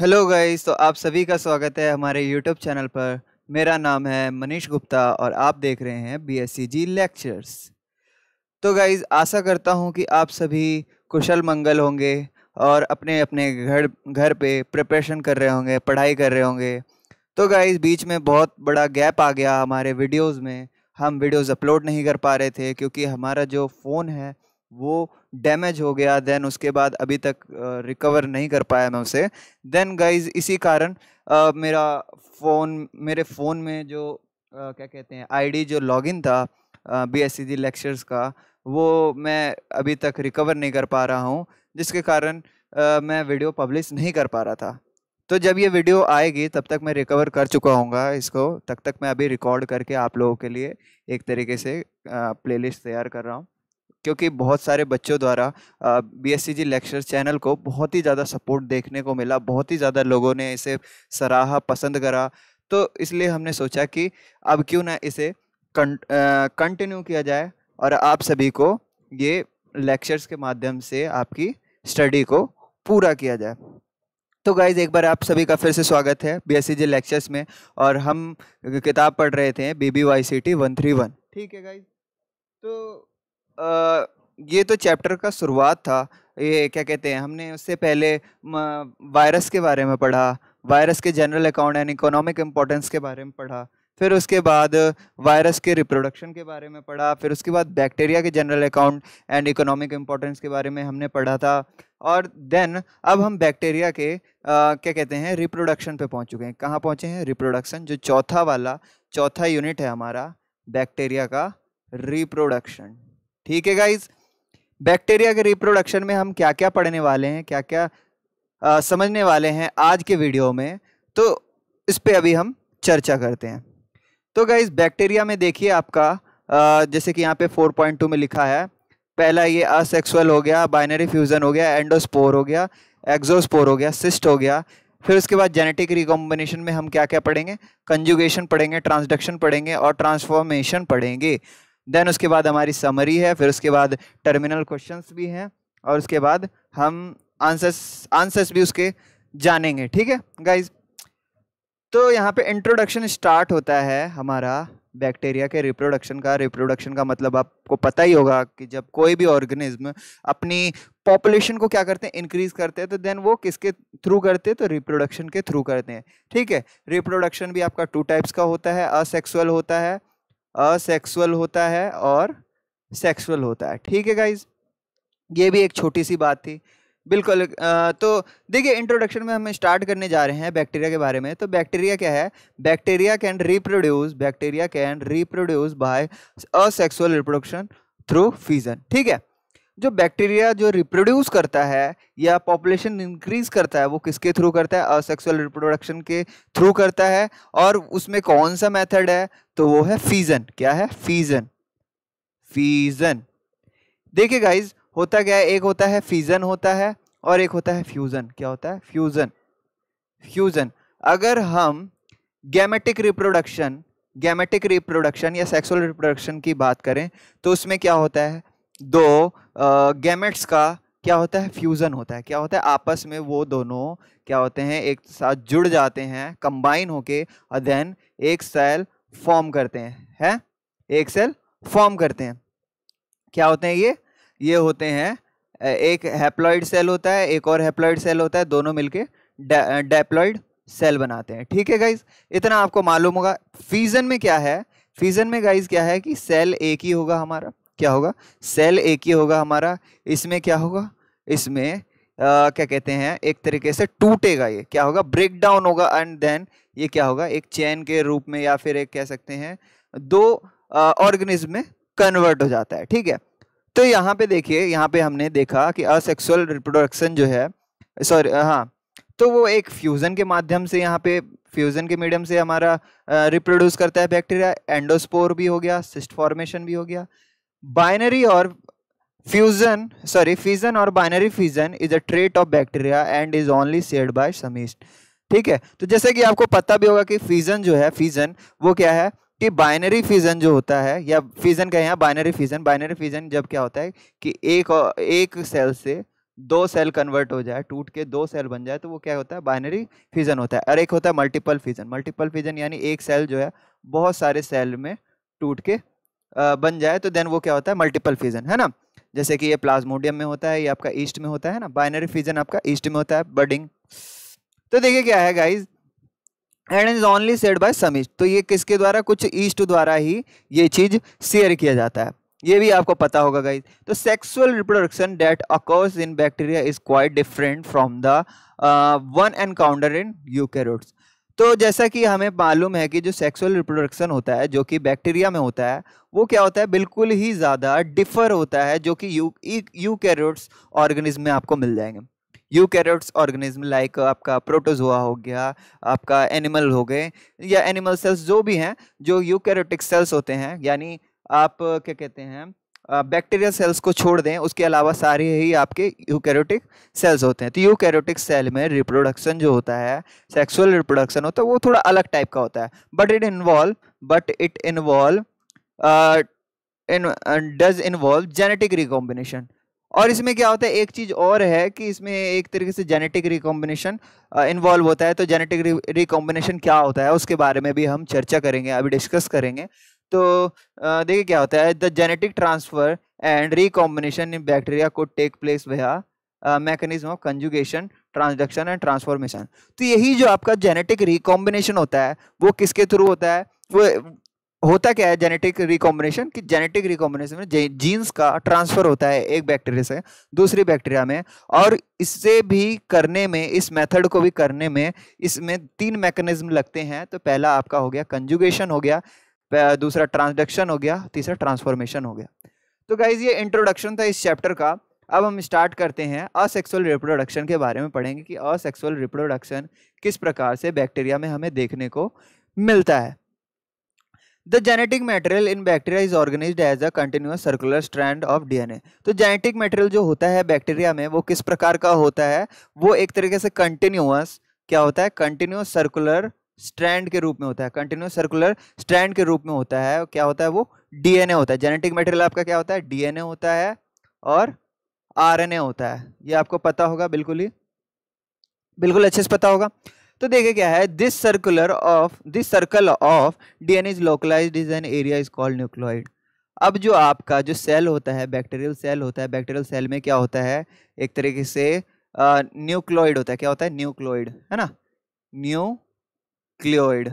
Hello guys तो आप सभी का स्वागत है हमारे यूट्यूब चैनल पर मेरा नाम है मनीष गुप्ता और आप देख रहे हैं B S C G lectures तो गाइस आशा करता हूं कि आप सभी कुशल मंगल होंगे और अपने अपने घर घर पे प्रिपरेशन कर रहे होंगे पढ़ाई कर रहे होंगे तो गाइस बीच में बहुत बड़ा गैप आ गया हमारे वीडियोज़ में हम वीडियोज़ अपलोड नहीं कर पा रहे थे क्योंकि हमारा जो फ़ोन है वो डैमेज हो गया देन उसके बाद अभी तक रिकवर uh, नहीं कर पाया मैं उसे देन गाइज इसी कारण uh, मेरा फ़ोन मेरे फ़ोन में जो uh, क्या कहते हैं आईडी जो लॉगिन था बी एस सी लेक्चर्स का वो मैं अभी तक रिकवर नहीं कर पा रहा हूँ जिसके कारण uh, मैं वीडियो पब्लिश नहीं कर पा रहा था तो जब ये वीडियो आएगी तब तक मैं रिकवर कर चुका हूँगा इसको तब तक मैं अभी रिकॉर्ड करके आप लोगों के लिए एक तरीके से प्लेलिस्ट तैयार कर रहा हूँ क्योंकि बहुत सारे बच्चों द्वारा B S C G lecture channel को बहुत ही ज़्यादा सपोर्ट देखने को मिला बहुत ही ज़्यादा लोगों ने इसे सराहा पसंद करा तो इसलिए हमने सोचा कि अब क्यों ना इसे कंटिन्यू किया जाए और आप सभी को ये लेक्चर्स के माध्यम से आपकी स्टडी को पूरा किया जाए तो गाइज़ एक बार आप सभी का फिर से स्वागत है बी एस लेक्चर्स में और हम किताब पढ़ रहे थे B B Y C T one three one ठीक है गाइज तो ये तो चैप्टर का शुरुआत था ये क्या कहते हैं हमने उससे पहले वायरस के बारे में पढ़ा वायरस के general account and economic importance के बारे में पढ़ा फिर उसके बाद वायरस के रिप्रोडक्शन के बारे में पढ़ा फिर उसके बाद बैक्टीरिया के general account and economic importance के बारे में हमने पढ़ा था और देन अब हम बैक्टीरिया के आ, क्या कहते हैं रिप्रोडक्शन पे पहुंच चुके हैं कहाँ पहुंचे हैं रिप्रोडक्शन जो चौथा वाला चौथा यूनिट है हमारा बैक्टीरिया का रिप्रोडक्शन ठीक है गाइज बैक्टीरिया के रिप्रोडक्शन में हम क्या क्या पढ़ने वाले हैं क्या क्या आ, समझने वाले हैं आज के वीडियो में तो इस पर अभी हम चर्चा करते हैं तो गाइज बैक्टीरिया में देखिए आपका आ, जैसे कि यहाँ पे 4.2 में लिखा है पहला ये असेक्सुअल हो गया बाइनरी फ्यूज़न हो गया एंडोस्पोर हो गया एक्जोस्पोर हो गया सिस्ट हो गया फिर उसके बाद जेनेटिक रिकॉम्बिनेशन में हम क्या क्या पढ़ेंगे कंजुगेशन पढ़ेंगे ट्रांसडक्शन पढ़ेंगे और ट्रांसफॉर्मेशन पढ़ेंगे देन उसके बाद हमारी समरी है फिर उसके बाद टर्मिनल क्वेश्चंस भी हैं और उसके बाद हम आंसर्स आंसर्स भी उसके जानेंगे ठीक है गाइज तो यहाँ पे इंट्रोडक्शन स्टार्ट होता है हमारा बैक्टीरिया के रिप्रोडक्शन का रिप्रोडक्शन का मतलब आपको पता ही होगा कि जब कोई भी ऑर्गेनिज्म अपनी पॉपुलेशन को क्या करते हैं इंक्रीज करते हैं तो देन वो किसके थ्रू करते हैं तो रिप्रोडक्शन के थ्रू करते हैं ठीक है रिप्रोडक्शन भी आपका टू टाइप्स का होता है असेक्सुअल होता है असेक्सुअल होता है और सेक्सुअल होता है ठीक है गाइज ये भी एक छोटी सी बात थी बिल्कुल तो देखिए इंट्रोडक्शन में हम स्टार्ट करने जा रहे हैं बैक्टीरिया के बारे में तो बैक्टीरिया क्या है bacteria can reproduce bacteria can reproduce by asexual reproduction through fission ठीक है जो बैक्टीरिया जो रिप्रोड्यूस करता है या पॉपुलेशन इंक्रीज करता है वो किसके थ्रू करता है असेक्सुअल रिप्रोडक्शन के थ्रू करता है और उसमें कौन सा मेथड है तो वो है फीजन क्या है फीजन फीजन देखिए गाइज होता क्या है एक होता है फीजन होता है और एक होता है फ्यूजन क्या होता है फ्यूजन फ्यूजन अगर हम गैमेटिक रिप्रोडक्शन गैमेटिक रिप्रोडक्शन या सेक्सुअल रिप्रोडक्शन की बात करें तो उसमें क्या होता है दो गैमेट्स का क्या होता है फ्यूज़न होता है क्या होता है आपस में वो दोनों क्या होते हैं एक साथ जुड़ जाते हैं कंबाइन होके और देन एक सेल फॉर्म करते हैं है एक सेल फॉर्म करते हैं क्या होते हैं ये ये होते हैं एक हैप्लॉइड सेल होता है एक और हैप्लॉइड सेल होता है दोनों मिलके डेप्लॉइड सेल बनाते हैं ठीक है गाइज इतना आपको मालूम होगा फीजन में क्या है फीजन में गाइज क्या है कि सेल एक ही होगा हमारा क्या होगा सेल एक ही होगा हमारा इसमें क्या होगा इसमें आ, क्या कहते हैं एक तरीके से टूटेगा ये क्या होगा ब्रेक डाउन होगा एंड देन ये क्या होगा एक चैन के रूप में या फिर एक कह सकते हैं दो ऑर्गेनिज्म में कन्वर्ट हो जाता है ठीक है तो यहाँ पे देखिए यहाँ पे हमने देखा कि असेक्सुअल रिप्रोडक्शन जो है सॉरी हाँ तो वो एक फ्यूज़न के माध्यम से यहाँ पे फ्यूज़न के मीडियम से हमारा रिप्रोड्यूस करता है बैक्टीरिया एंडोस्पोर भी हो गया सिस्ट फॉर्मेशन भी हो गया बाइनरी और fusion sorry fission और binary fission is a trait of bacteria and is only shared by samish ठीक है तो जैसे कि आपको पता भी होगा कि फ्यूजन जो है फ्यूजन वो क्या है कि बाइनरी फ्यूजन जो होता है या फ्यूजन कहें यहाँ बाइनरी फ्यूजन बाइनरी फ्यूजन जब क्या होता है कि एक एक सेल से दो सेल कन्वर्ट हो जाए टूट के दो सेल बन जाए तो वो क्या होता है बाइनरी फ्यूजन होता है और एक होता है मल्टीपल फ्यूजन मल्टीपल फ्यूजन यानी एक सेल जो है बहुत सारे सेल में टूट के बन जाए तो देन वो क्या होता है मल्टीपल फिजन है ना जैसे कि ये प्लाज्मोडियम में होता है ये आपका ईस्ट में होता है ना बाइनरी फिजन आपका ईस्ट में होता है बर्डिंग तो देखिए क्या है guys and is only said by समीज तो ये किसके द्वारा कुछ ईस्ट द्वारा ही ये चीज शेयर किया जाता है ये भी आपको पता होगा गाइज तो sexual reproduction that occurs in bacteria is quite different from the one encounter in eukaryotes तो जैसा कि हमें मालूम है कि जो सेक्सुअल रिप्रोडक्शन होता है जो कि बैक्टीरिया में होता है वो क्या होता है बिल्कुल ही ज़्यादा डिफर होता है जो कि यू यू कैरोट्स ऑर्गेनिज्म में आपको मिल जाएंगे यू कैरोट्स ऑर्गेनिज्म लाइक आपका प्रोटोजोआ हो गया आपका एनिमल हो गए या एनिमल सेल्स जो भी हैं जो यू सेल्स होते हैं यानी आप क्या कहते हैं बैक्टीरिया सेल्स को छोड़ दें उसके अलावा सारे ही आपके यूकैरियोटिक सेल्स होते हैं तो यूकैरियोटिक सेल में रिप्रोडक्शन जो होता है सेक्सुअल रिप्रोडक्शन होता है वो थोड़ा अलग टाइप का होता है but it involve but it involve does involve genetic recombination और इसमें क्या होता है एक चीज़ और है कि इसमें एक तरीके से जेनेटिक रिकॉम्बिनेशन इन्वॉल्व होता है तो जेनेटिक रिकॉम्बिनेशन क्या होता है उसके बारे में भी हम चर्चा करेंगे अभी डिस्कस करेंगे तो देखिए क्या होता है the genetic transfer and recombination in bacteria को टेक प्लेस भैया mechanism of conjugation transduction and transformation तो यही जो आपका जेनेटिक रिकॉम्बिनेशन होता है वो किसके थ्रू होता है वो होता क्या है जेनेटिक रिकॉम्बिनेशन कि जेनेटिक रिकॉम्बिनेशन में जीन्स का ट्रांसफ़र होता है एक बैक्टीरिया से दूसरी बैक्टीरिया में और इससे भी करने में इस मेथड को भी करने में इसमें तीन मैकेनिज्म लगते हैं तो पहला आपका हो गया कंजुगेशन हो गया दूसरा ट्रांसडक्शन हो गया तीसरा ट्रांसफॉर्मेशन हो गया तो गाइज ये इंट्रोडक्शन था इस चैप्टर का अब हम स्टार्ट करते हैं असेक्सुअल रिप्रोडक्शन के बारे में पढ़ेंगे कि असेक्सुअल रिप्रोडक्शन किस प्रकार से बैक्टीरिया में हमें देखने को मिलता है the genetic material in bacteria is organise as a continuous circular strand of DNA तो जेनेटिक मटेरियल जो होता है बैक्टीरिया में वो किस प्रकार का होता है वो एक तरीके से कंटिन्यूस क्या होता है कंटिन्यूस सर्कुलर स्ट्रैंड के रूप में होता है कंटिन्यूस सर्कुलर स्ट्रैंड के रूप में होता है क्या होता है वो डीएनए होता है जेनेटिक मटेरियल आपका क्या होता है डीएनए होता है और आरएनए होता है ये आपको पता होगा बिल्कुल ही बिल्कुल अच्छे से पता होगा तो देखिए क्या है this circular of this circle of DNA is localise is an area is called nucleoid अब जो आपका जो सेल होता है बैक्टीरियल सेल होता है बैक्टीरियल सेल में क्या होता है एक तरीके से न्यूक्लोइड होता है क्या होता है न्यूक्लोइड है ना न्यू न्यूक्लियोइड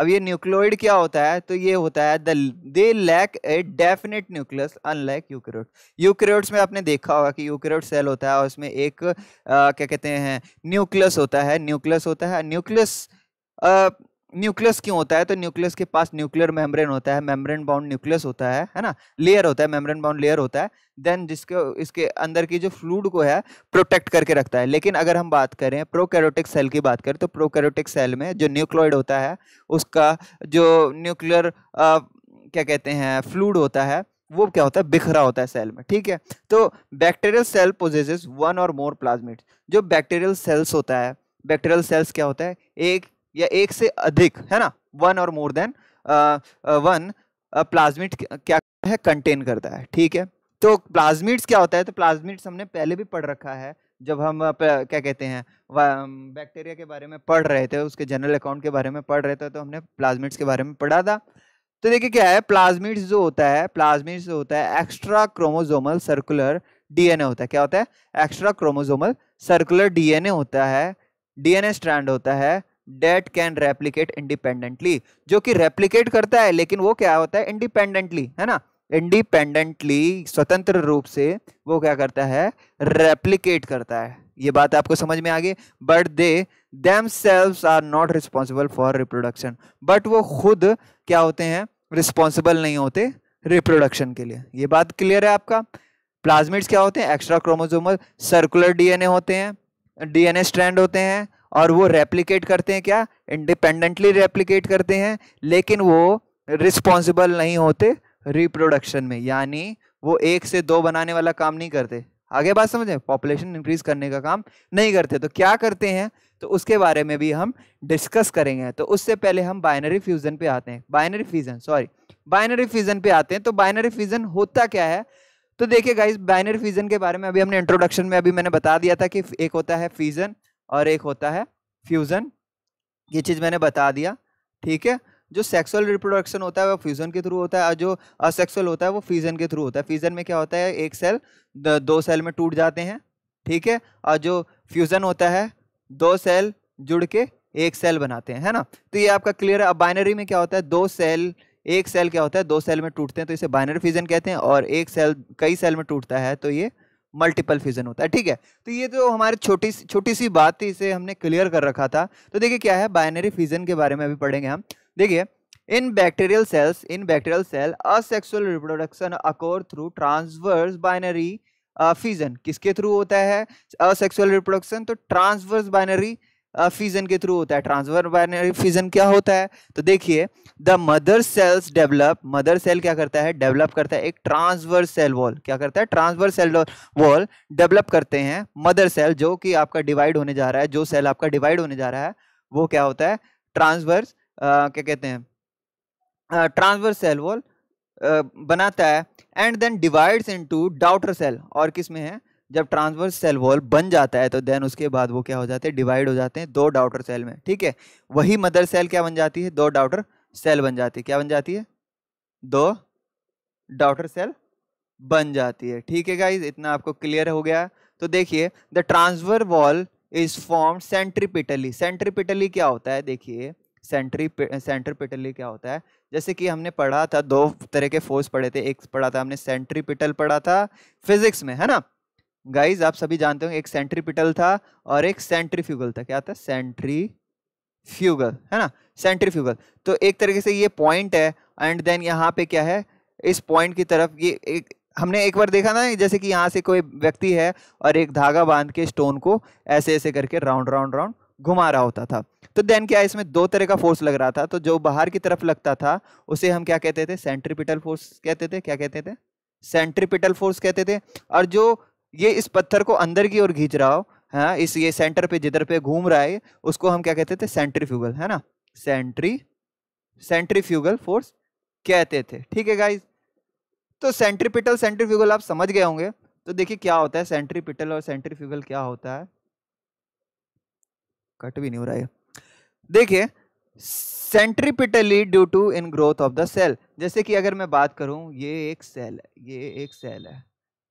अब ये न्यूक्लियोइड क्या होता है तो ये होता है the they lack a definite nucleus unlike eukaryote eukaryotes में आपने देखा होगा कि यूक्रोट सेल होता है और उसमें एक आ, क्या कहते हैं न्यूक्लियस होता है न्यूक्लियस होता है न्यूक्लियस न्यूक्लियस क्यों होता है तो न्यूक्लियस के पास न्यूक्लियर मेम्ब्रेन होता है मेम्ब्रेन बाउंड न्यूक्लियस होता है है ना लेयर होता है मेम्ब्रेन बाउंड लेयर होता है देन जिसके इसके अंदर की जो फ्लूड को है प्रोटेक्ट करके रखता है लेकिन अगर हम बात करें प्रोकैरियोटिक सेल की बात करें तो प्रोकैरियोटिक सेल में जो न्यूक्लॉइड होता है उसका जो न्यूक्लियर क्या कहते हैं फ्लूड होता है वो क्या होता है बिखरा होता है सेल में ठीक है तो bacterial cell possesses one or more plasmid जो बैक्टीरियल सेल्स होता है बैक्टीरियल सेल्स क्या होता है एक या एक से अधिक है ना one or more than one plasmid क्या है कंटेन करता है ठीक है तो प्लाज्मिट्स क्या होता है तो प्लाज्मिट्स हमने पहले भी पढ़ रखा है जब हम क्या कहते हैं बैक्टीरिया के बारे में पढ़ रहे थे उसके जनरल अकाउंट के बारे में पढ़ रहे थे तो हमने प्लाज्मिट्स के बारे में पढ़ा था तो देखिए क्या है प्लाज्मिट्स जो होता है प्लाज्मिट्स जो होता है एक्स्ट्रा क्रोमोजोमल सर्कुलर डीएनए होता है क्या होता है एक्स्ट्रा क्रोमोजोमल सर्कुलर डीएनए होता है डीएनए स्ट्रैंड होता है डेट कैन रेप्लीकेट इंडिपेंडेंटली जो कि रेप्लीकेट करता है लेकिन वो क्या होता है इंडिपेंडेंटली है ना इंडिपेंडेंटली स्वतंत्र रूप से वो क्या करता है रेप्लीकेट करता है ये बात आपको समझ में आ गई but they themselves are not responsible for reproduction but वो खुद क्या होते हैं रिस्पॉन्सिबल नहीं होते रिप्रोडक्शन के लिए ये बात क्लियर है आपका प्लाज्मिट्स क्या होते हैं एक्स्ट्रा क्रोमोजोमल सर्कुलर डीएनए होते हैं डीएनए स्ट्रैंड होते हैं और वो रेप्लिकेट करते हैं क्या इंडिपेंडेंटली रेप्लिकेट करते हैं लेकिन वो रिस्पॉन्सिबल नहीं होते रिप्रोडक्शन में यानी वो एक से दो बनाने वाला काम नहीं करते आगे बात समझें पॉपुलेशन इंक्रीज करने का काम नहीं करते तो क्या करते हैं तो उसके बारे में भी हम डिस्कस करेंगे तो उससे पहले हम बाइनरी फ्यूजन पे आते हैं binary fusion sorry binary fusion पे आते हैं तो बाइनरी फ्यूजन होता क्या है तो देखिए गाइस बाइनरी फ्यूजन के बारे में अभी हमने इंट्रोडक्शन में अभी मैंने बता दिया था कि एक होता है फ्यूजन और एक होता है फ्यूज़न ये चीज़ मैंने बता दिया ठीक है जो सेक्सुअल रिप्रोडक्शन होता है वो फ्यूजन के थ्रू होता है और जो असेक्सुअल होता है वो फ्यूजन के थ्रू होता है फ्यूजन में क्या होता है एक सेल दो सेल में टूट जाते हैं ठीक है और जो फ्यूजन होता है दो सेल जुड़ के एक सेल बनाते हैं है ना तो ये आपका क्लियर है अब बाइनरी में क्या होता है दो सेल एक सेल क्या होता है दो सेल में टूटते हैं तो इसे बाइनरी फ्यूजन कहते हैं और एक सेल कई सेल में टूटता है तो ये मल्टीपल फ्यूजन होता है ठीक है तो ये तो हमारी छोटी छोटी सी बात थी इसे हमने क्लियर कर रखा था तो देखिए क्या है बाइनरी फ्यूजन के बारे में अभी पढ़ेंगे हम देखिए in bacterial cells in bacterial cell asexual reproduction occur through transverse binary fusion किसके थ्रू होता है असेक्सुअल रिप्रोडक्शन तो ट्रांसवर्स बाइनरी फ्यूजन के थ्रू होता है ट्रांसफर बाइनरी फ्यूजन क्या होता है तो देखिए the mother cells develop mother cell क्या करता है डेवलप करता है एक ट्रांसवर सेल वॉल क्या करता है ट्रांसवर सेल वॉल डेवलप करते हैं मदर सेल जो कि आपका डिवाइड होने जा रहा है जो सेल आपका डिवाइड होने जा रहा है वो क्या होता है ट्रांसवर्स क्या कहते हैं ट्रांसवर सेल वॉल बनाता है and then divides into daughter cell और किस में है जब ट्रांसवर्स सेल वॉल बन जाता है तो देन उसके बाद वो क्या हो जाते हैं डिवाइड हो जाते हैं दो डाउटर सेल में ठीक है वही मदर सेल क्या बन जाती है दो डाउटर सेल बन जाती है क्या बन जाती है दो डाउटर सेल बन जाती है ठीक है गाइज इतना आपको क्लियर हो गया तो देखिए the transverse wall is form centripetally centripetally क्या होता है देखिए सेंट्री सेंट्रीपिटली क्या होता है जैसे कि हमने पढ़ा था दो तरह के फोर्स पढ़े थे एक पढ़ा था हमने सेंट्रीपिटल पढ़ा था फिजिक्स में है ना गाइज आप सभी जानते होंगे एक सेंट्रीपिटल था और एक सेंट्रीफ्यूगल था क्या था सेंट्री फ्यूगल है ना सेंट्रीफ्यूगल तो एक तरीके से ये पॉइंट है एंड देन यहाँ पे क्या है इस पॉइंट की तरफ ये एक हमने एक बार देखा ना जैसे कि यहाँ से कोई व्यक्ति है और एक धागा बांध के स्टोन को ऐसे ऐसे करके राउंड राउंड राउंड घुमा रहा होता था तो देन क्या इसमें दो तरह का फोर्स लग रहा था तो जो बाहर की तरफ लगता था उसे हम क्या कहते थे सेंट्रीपिटल फोर्स कहते थे क्या कहते थे सेंट्रीपिटल फोर्स कहते थे और जो ये इस पत्थर को अंदर की ओर घींच रहा हो हाँ इस ये सेंटर पे जिधर पे घूम रहा है उसको हम क्या कहते थे सेंट्रीफ्यूगल है ना सेंट्री सेंट्रीफ्यूगल फोर्स कहते थे ठीक है गाइज तो सेंट्रीपिटल सेंट्रीफ्यूगल आप समझ गए होंगे तो देखिए क्या होता है सेंट्रीपिटल और सेंट्रीफ्यूगल क्या होता है कट भी नहीं हो रहा है देखिए centripetally due to in growth of the cell जैसे कि अगर मैं बात करूं ये एक सेल है ये एक सेल है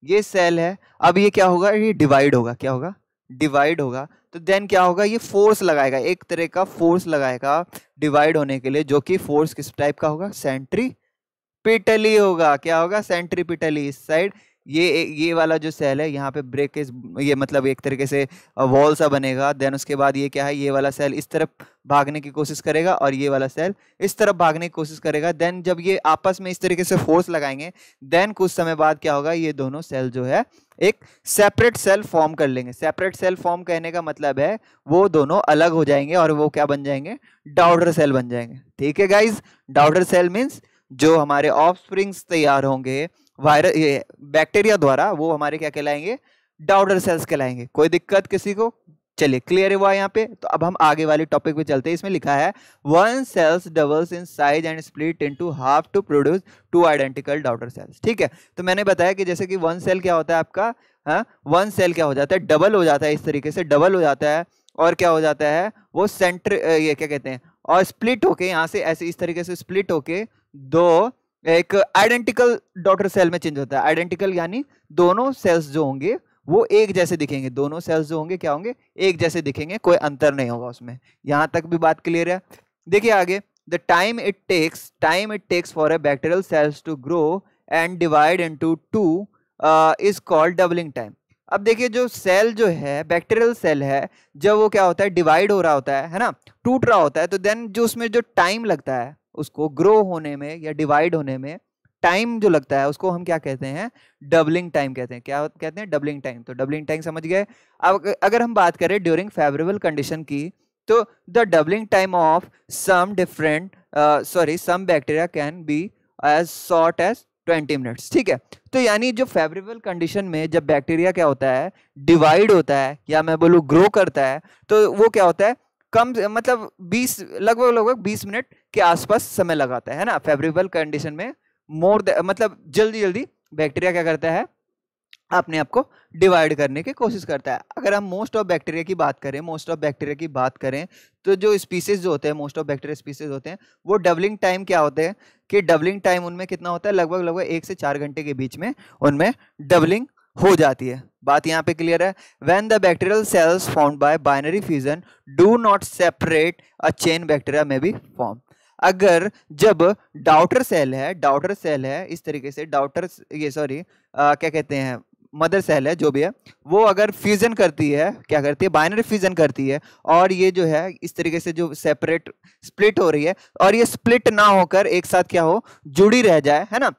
ये सेल है अब ये क्या होगा ये डिवाइड होगा क्या होगा डिवाइड होगा तो देन क्या होगा ये फोर्स लगाएगा एक तरह का फोर्स लगाएगा डिवाइड होने के लिए जो कि फोर्स किस टाइप का होगा सेंट्री पिटली होगा क्या होगा सेंट्री पिटली इस साइड ये ये वाला जो सेल है यहाँ पे ब्रेक ये मतलब एक तरीके से वॉल सा बनेगा देन उसके बाद ये क्या है ये वाला सेल इस तरफ भागने की कोशिश करेगा और ये वाला सेल इस तरफ भागने की कोशिश करेगा देन जब ये आपस में इस तरीके से फोर्स लगाएंगे देन कुछ समय बाद क्या होगा ये दोनों सेल जो है एक सेपरेट सेल फॉर्म कर लेंगे सेपरेट सेल फॉर्म कहने का मतलब है वो दोनों अलग हो जाएंगे और वो क्या बन जाएंगे डाउडर सेल बन जाएंगे ठीक है गाइज डाउडर सेल मीन्स जो हमारे ऑफ तैयार होंगे वायरस ये बैक्टीरिया द्वारा वो हमारे क्या कहलाएंगे डाउडर सेल्स कहलाएंगे कोई दिक्कत किसी को चलिए क्लियर हुआ यहाँ पे तो अब हम आगे वाले टॉपिक पे चलते हैं इसमें लिखा है one cells doubles in size and split into half to produce two identical daughter cells ठीक है तो मैंने बताया कि जैसे कि वन सेल क्या होता है आपका हाँ वन सेल क्या हो जाता है डबल हो जाता है इस तरीके से डबल हो जाता है और क्या हो जाता है वो सेंटर ये क्या कहते हैं और स्प्लिट होके यहाँ से ऐसे इस तरीके से स्प्लिट होके दो एक आइडेंटिकल डॉटर सेल में चेंज होता है आइडेंटिकल यानी दोनों सेल्स जो होंगे वो एक जैसे दिखेंगे दोनों सेल्स जो होंगे क्या होंगे एक जैसे दिखेंगे कोई अंतर नहीं होगा उसमें यहाँ तक भी बात क्लियर है देखिए आगे the time it takes time it takes for a bacterial cells to grow and divide in two is called doubling time अब देखिए जो सेल जो है बैक्टीरियल सेल है जब वो क्या होता है डिवाइड हो रहा होता है है ना टूट रहा होता है तो देन जो उसमें जो टाइम लगता है उसको ग्रो होने में या डिवाइड होने में टाइम जो लगता है उसको हम क्या कहते हैं डबलिंग टाइम कहते हैं क्या कहते हैं डबलिंग टाइम तो डबलिंग टाइम समझ गए अब अगर हम बात करें ड्यूरिंग फेवरेबल कंडीशन की तो the doubling time of some different sorry some bacteria can be as short as twenty minutes ठीक है तो यानी जो फेवरेबल कंडीशन में जब बैक्टीरिया क्या होता है डिवाइड होता है या मैं बोलूँ ग्रो करता है तो वो क्या होता है कम मतलब 20 लगभग लगभग 20 मिनट के आसपास समय लगाता है ना फेवरेबल कंडीशन में मोर मतलब जल्दी जल्दी बैक्टीरिया क्या करता है अपने आप को डिवाइड करने की कोशिश करता है अगर हम मोस्ट ऑफ बैक्टीरिया की बात करें मोस्ट ऑफ बैक्टीरिया की बात करें तो जो स्पीसीज जो होते हैं मोस्ट ऑफ बैक्टीरिया स्पीसीज होते हैं वो डबलिंग टाइम क्या होते हैं कि डबलिंग टाइम उनमें कितना होता है लगभग लगभग एक से चार घंटे के बीच में उनमें डबलिंग हो जाती है बात यहाँ पे क्लियर है when the bacterial cells form by binary fusion do not separate a chain bacteria में बी फॉर्म अगर जब डाउटर सेल है डाउटर सेल है इस तरीके से डाउटर ये सॉरी क्या कहते हैं मदर सेल है जो भी है वो अगर फ्यूजन करती है क्या करती है बाइनरी फ्यूजन करती है और ये जो है इस तरीके से जो सेपरेट स्प्लिट हो रही है और ये स्प्लिट ना होकर एक साथ क्या हो जुड़ी रह जाए है ना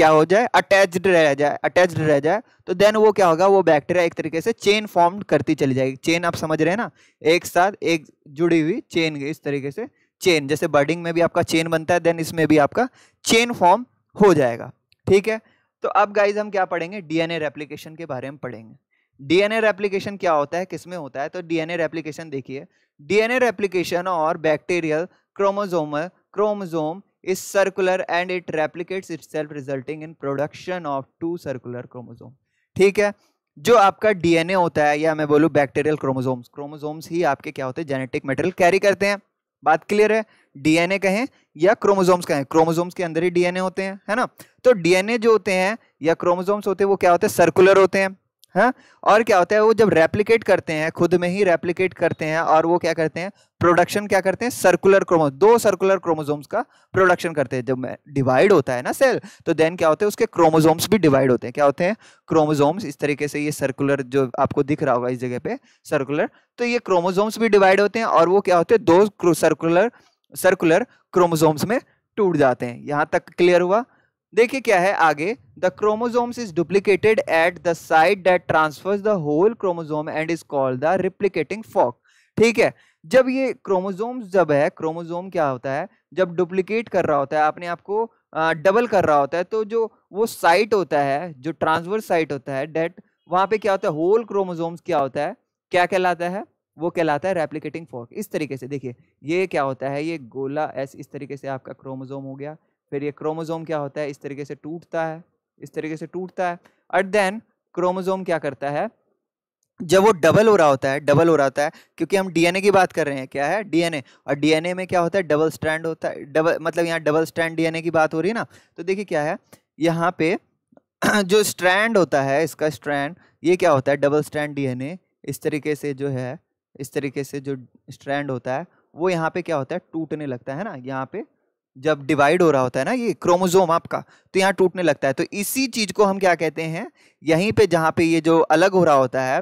क्या हो जाए अटैच्ड रह जाए अटैच्ड रह जाए तो देन वो क्या होगा वो बैक्टीरिया एक तरीके से चेन फॉर्म करती चली जाएगी चेन आप समझ रहे हैं ना एक साथ एक जुड़ी हुई चेन इस तरीके से चेन जैसे बर्डिंग में भी आपका चेन बनता है देन इसमें भी आपका चेन फॉर्म हो जाएगा ठीक है तो अब गाइज हम क्या पढ़ेंगे डीएनए रेप्लीकेशन के बारे में पढ़ेंगे डीएनए रेप्लीकेशन क्या होता है किसमें होता है तो डीएनए रेप्लीकेशन देखिए डीएनए रेप्लीकेशन और bacterial chromosomal chromosome is circular and it replicates itself resulting in production of two circular chromosome ठीक है जो आपका डीएनए होता है या मैं बोलूँ बैक्टीरियल क्रोमोसोम्स क्रोमोसोम्स ही आपके क्या होते हैं जेनेटिक मटेरियल कैरी करते हैं बात क्लियर है डीएनए कहें या क्रोमोसोम्स कहें क्रोमोसोम्स के अंदर ही डीएनए होते हैं है ना तो डीएनए जो होते हैं या क्रोमोसोम्स होते हैं वो क्या होते हैं सर्कुलर होते हैं है हाँ? और क्या होता है वो जब रेप्लीकेट करते हैं खुद में ही रेप्लीकेट करते हैं और वो क्या करते हैं प्रोडक्शन क्या करते हैं सर्कुलर क्रोमो दो सर्कुलर क्रोमोजोम्स का प्रोडक्शन करते हैं जब डिवाइड होता है ना सेल तो देन क्या होते हैं उसके क्रोमोजोम्स भी डिवाइड होते हैं क्या होते हैं क्रोमोजोम्स इस तरीके से ये सर्कुलर जो आपको दिख रहा होगा इस जगह पे सर्कुलर तो ये क्रोमोजोम्स भी डिवाइड होते हैं और वो क्या होते हैं दो सर्कुलर सर्कुलर क्रोमोजोम्स में टूट जाते हैं यहाँ तक क्लियर हुआ देखिए क्या है आगे the chromosomes is duplicated at the side that transfers the whole chromosome and is called the replicating fork ठीक है जब ये क्रोमोजोम जब है क्रोमोजोम क्या होता है जब डुप्लीकेट कर रहा होता है अपने आप को डबल कर रहा होता है तो जो वो साइट होता है जो ट्रांसवर्स साइट होता है डेट वहाँ पे क्या होता है होल क्रोमोजोम्स क्या होता है क्या कहलाता है वो कहलाता है रेप्लीकेटिंग फॉक इस तरीके से देखिए ये क्या होता है ये गोला एस इस तरीके से आपका क्रोमोजोम हो गया फिर ये क्रोमोजोम क्या होता है इस तरीके से टूटता है इस तरीके से टूटता है एट देन क्रोमोजोम क्या करता है जब वो डबल हो रहा होता है डबल हो रहा होता है क्योंकि हम डीएनए की बात कर रहे हैं क्या है डीएनए और डीएनए में क्या होता है डबल स्ट्रैंड होता है डबल मतलब यहाँ डबल स्ट्रैंड डीएनए की बात हो रही है ना तो देखिए क्या है यहाँ पे जो स्ट्रैंड होता है इसका स्ट्रैंड ये क्या होता है डबल स्ट्रैंड डीएनए इस तरीके से जो है इस तरीके से जो स्ट्रैंड होता है वो यहाँ पे क्या होता है टूटने लगता है ना यहाँ पे जब डिवाइड हो रहा होता है ना ये क्रोमोजोम आपका तो यहाँ टूटने लगता है तो इसी चीज़ को हम क्या कहते हैं यहीं पे जहाँ पे ये जो अलग हो रहा होता है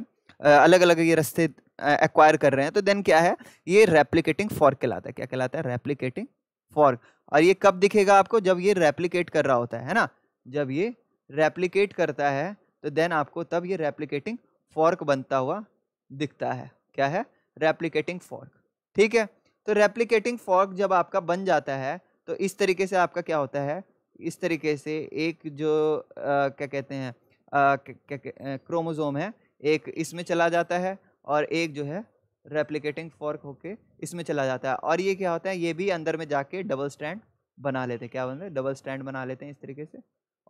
अलग अलग ये रस्ते एक्वायर कर रहे हैं तो देन क्या है ये रेप्लीकेटिंग फॉर्क कहलाता है क्या कहलाता है रेप्लीकेटिंग फॉर्क और ये कब दिखेगा आपको जब ये रेप्लीकेट कर रहा होता है ना जब ये रेप्लीकेट करता है तो देन आपको तब ये रेप्लीकेटिंग फॉर्क बनता हुआ दिखता है क्या है रेप्लीकेटिंग फॉर्क ठीक है तो रेप्लीकेटिंग फॉर्क जब आपका बन जाता है तो इस तरीके से आपका क्या होता है इस तरीके से एक जो आ, क्या कहते हैं क्रोमोज़ोम है एक इसमें चला जाता है और एक जो है रेप्लिकेटिंग फॉर्क होके इसमें चला जाता है और ये क्या होता है ये भी अंदर में जाके डबल स्टैंड बना लेते हैं क्या बोलते हैं डबल स्टैंड बना लेते हैं इस तरीके से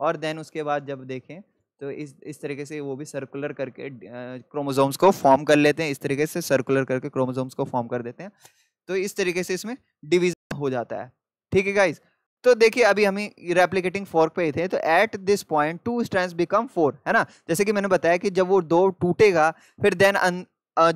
और देन उसके बाद जब देखें तो इस इस तरीके से वो भी सर्कुलर करके क्रोमोजोम्स को फॉर्म कर लेते हैं इस तरीके से सर्कुलर करके क्रोमोजोम्स को फॉर्म कर देते हैं तो इस तरीके से इसमें डिवीज़न हो जाता है ठीक है गाइज तो देखिए अभी हम रेप्लीकेटिंग फोर्क पे ही थे तो at this point two strand become four है ना जैसे कि मैंने बताया कि जब वो दो टूटेगा फिर देन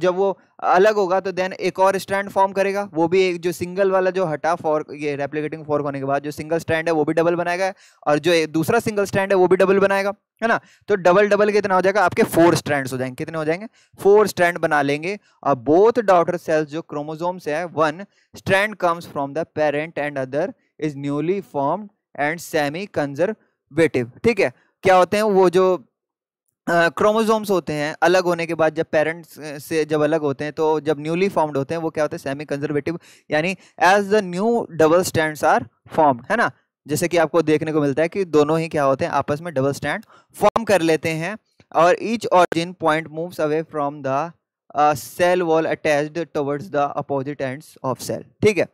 जब वो अलग होगा तो देन एक और स्ट्रैंड फॉर्म करेगा वो भी एक जो सिंगल वाला जो हटा फॉर ये रेप्लिकेटिंग फॉर्क होने के बाद जो सिंगल स्टैंड है वो भी डबल बनाएगा और जो दूसरा सिंगल स्टैंड है वो भी डबल बनाएगा है ना तो डबल डबल कितना हो जाएगा आपके फोर स्ट्रैंड हो जाएंगे कितने हो जाएंगे फोर स्टैंड बना लेंगे और बोथ डॉटर सेल्स जो क्रोमोजोम्स है one strand comes from the parent and other is newly formed and semi conservative ठीक है क्या होते हैं वो जो क्रोमोसोम्स uh, होते हैं अलग होने के बाद जब पेरेंट्स से जब अलग होते हैं तो जब न्यूली फॉर्म्ड होते हैं वो क्या होते हैं सेमी कंजर्वेटिव यानी as the new double stand are formed है ना जैसे कि आपको देखने को मिलता है कि दोनों ही क्या होते हैं आपस में डबल स्टैंड फॉर्म कर लेते हैं और each origin point moves away from the cell wall attached towards the opposite end of cell ठीक है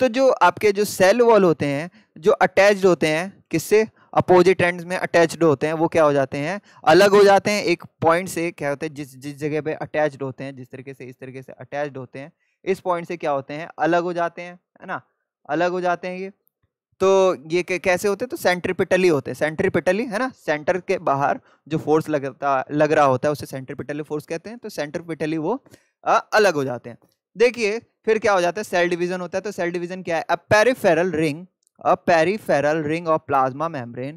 तो जो आपके जो सेल वॉल होते हैं जो अटैच्ड होते हैं किससे अपोजिट एंड्स में अटैच्ड होते हैं वो क्या हो जाते हैं अलग हो जाते हैं एक पॉइंट से क्या होते हैं जिस जिस जगह पे अटैच्ड होते हैं जिस तरीके से इस तरीके से अटैच्ड होते हैं इस पॉइंट से क्या होते हैं अलग हो जाते हैं है ना अलग हो जाते हैं ये तो ये कैसे होते हैं तो सेंट्रिपिटली होते हैं सेंट्रिपिटली है ना सेंटर के बाहर जो फोर्स लगता लग रहा होता है उसे सेंट्रिपिटली फोर्स कहते हैं तो सेंट्रिपिटली वो अलग हो जाते हैं देखिए फिर क्या हो जाता है सेल डिवीजन होता है तो सेल डिवीजन क्या है a peripheral ring peripheral ring of plasma plasma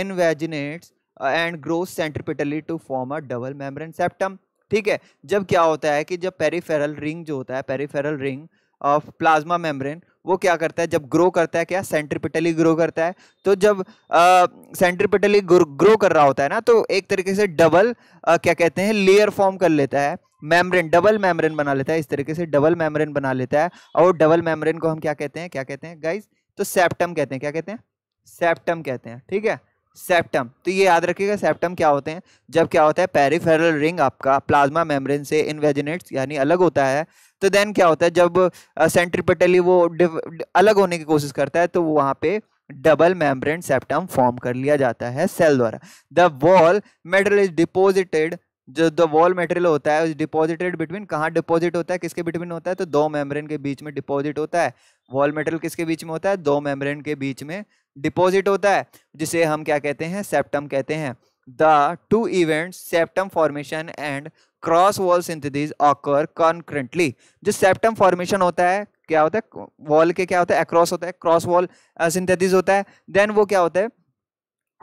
invaginates and growth centripetally to form a double membrane septum ठीक है जब क्या होता है कि जब पेरीफेरल रिंग जो होता है peripheral ring of plasma membrane वो क्या करता है जब ग्रो करता है क्या सेंट्रिपिटली ग्रो करता है तो जब सेंट्रिपिटली ग्रो कर रहा होता है ना तो एक तरीके से डबल uh, क्या कहते हैं लेयर फॉर्म कर लेता है मेम्ब्रेन डबल मेम्ब्रेन बना लेता है इस तरीके से डबल मेम्ब्रेन बना लेता है और डबल मेम्ब्रेन को हम क्या कहते हैं क्या कहते हैं गाइज तो सेप्टम कहते हैं क्या कहते हैं सेप्टम कहते हैं ठीक है सेप्टम तो ये याद रखिएगा सेप्टम क्या होते हैं जब क्या होता है पेरीफेरल रिंग आपका प्लाज्मा मेम्ब्रेन से इनवेजिनेट्स यानी अलग होता है तो देन क्या होता है जब सेंट्रिपिटली वो डिव, अलग होने की कोशिश करता है तो वहाँ पे डबल मेम्ब्रेन सेप्टम फॉर्म कर लिया जाता है सेल द्वारा the wall metal is deposited जो द वॉल मटेरियल होता है डिपॉजिटेड बिटवीन कहाँ डिपॉजिट होता है किसके बिटवीन होता है तो दो मेम्ब्रेन के बीच में डिपॉजिट होता है वॉल मटेरियल किसके बीच में होता है दो मेम्ब्रेन के बीच में डिपॉजिट होता है जिसे हम क्या कहते हैं सेप्टम कहते हैं the two events septum formation and cross wall synthesis occur concurrently जो सेप्टम फॉर्मेशन होता है क्या होता है वॉल के क्या होता है अक्रॉस होता है क्रॉस वॉल सिंथेसिस होता है देन वो क्या होता है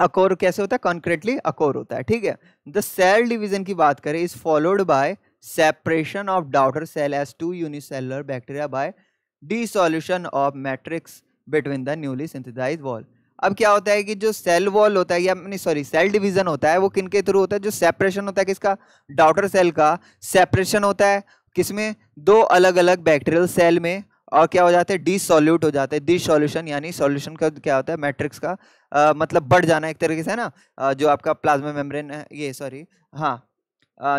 अकोर कैसे होता है कॉन्क्रीटली अकोर होता है ठीक है द सेल डिवीजन की बात करें is followed by separation of daughter cell as to unicellular bacteria by dissolution of matrix between the newly synthesise wall अब क्या होता है कि जो सेल वॉल होता है या नहीं सॉरी सेल डिवीजन होता है वो किन के थ्रू होता है जो सेपरेशन होता है किसका डाउटर सेल का सेपरेशन होता है किसमें दो अलग अलग बैक्टीरियल सेल में और क्या हो जाते हैं डिसोल्यूट हो जाते हैं डिसोल्यूशन यानी सॉल्यूशन का क्या होता है मैट्रिक्स का मतलब बढ़ जाना एक तरीके से है ना जो आपका प्लाज्मा मेम्ब्रेन है ये सॉरी हाँ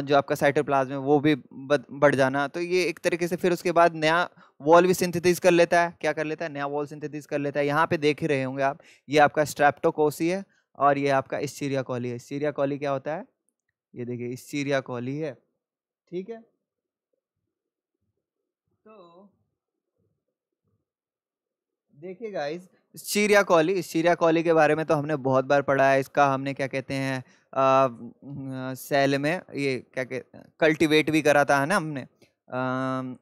जो आपका साइटोप्लाज्म है वो भी बढ़ जाना तो ये एक तरीके से फिर उसके बाद नया वॉल भी सिंथेटिस कर लेता है क्या कर लेता है नया वॉल सिंथेटिस कर लेता है यहाँ पे देख ही रहे होंगे आप ये आपका स्ट्रैप्टोकोसी है और ये आपका इस्टीरिया कॉली है इस्टीरिया कॉली क्या होता है ये देखिए इस्टीरिया कॉली है ठीक है तो देखिए गाइज सीरिया कॉली सीरिया कॉली के बारे में तो हमने बहुत बार पढ़ा है इसका हमने क्या कहते हैं सेल में ये क्या कहते कल्टिवेट भी करा था है ना हमने आ,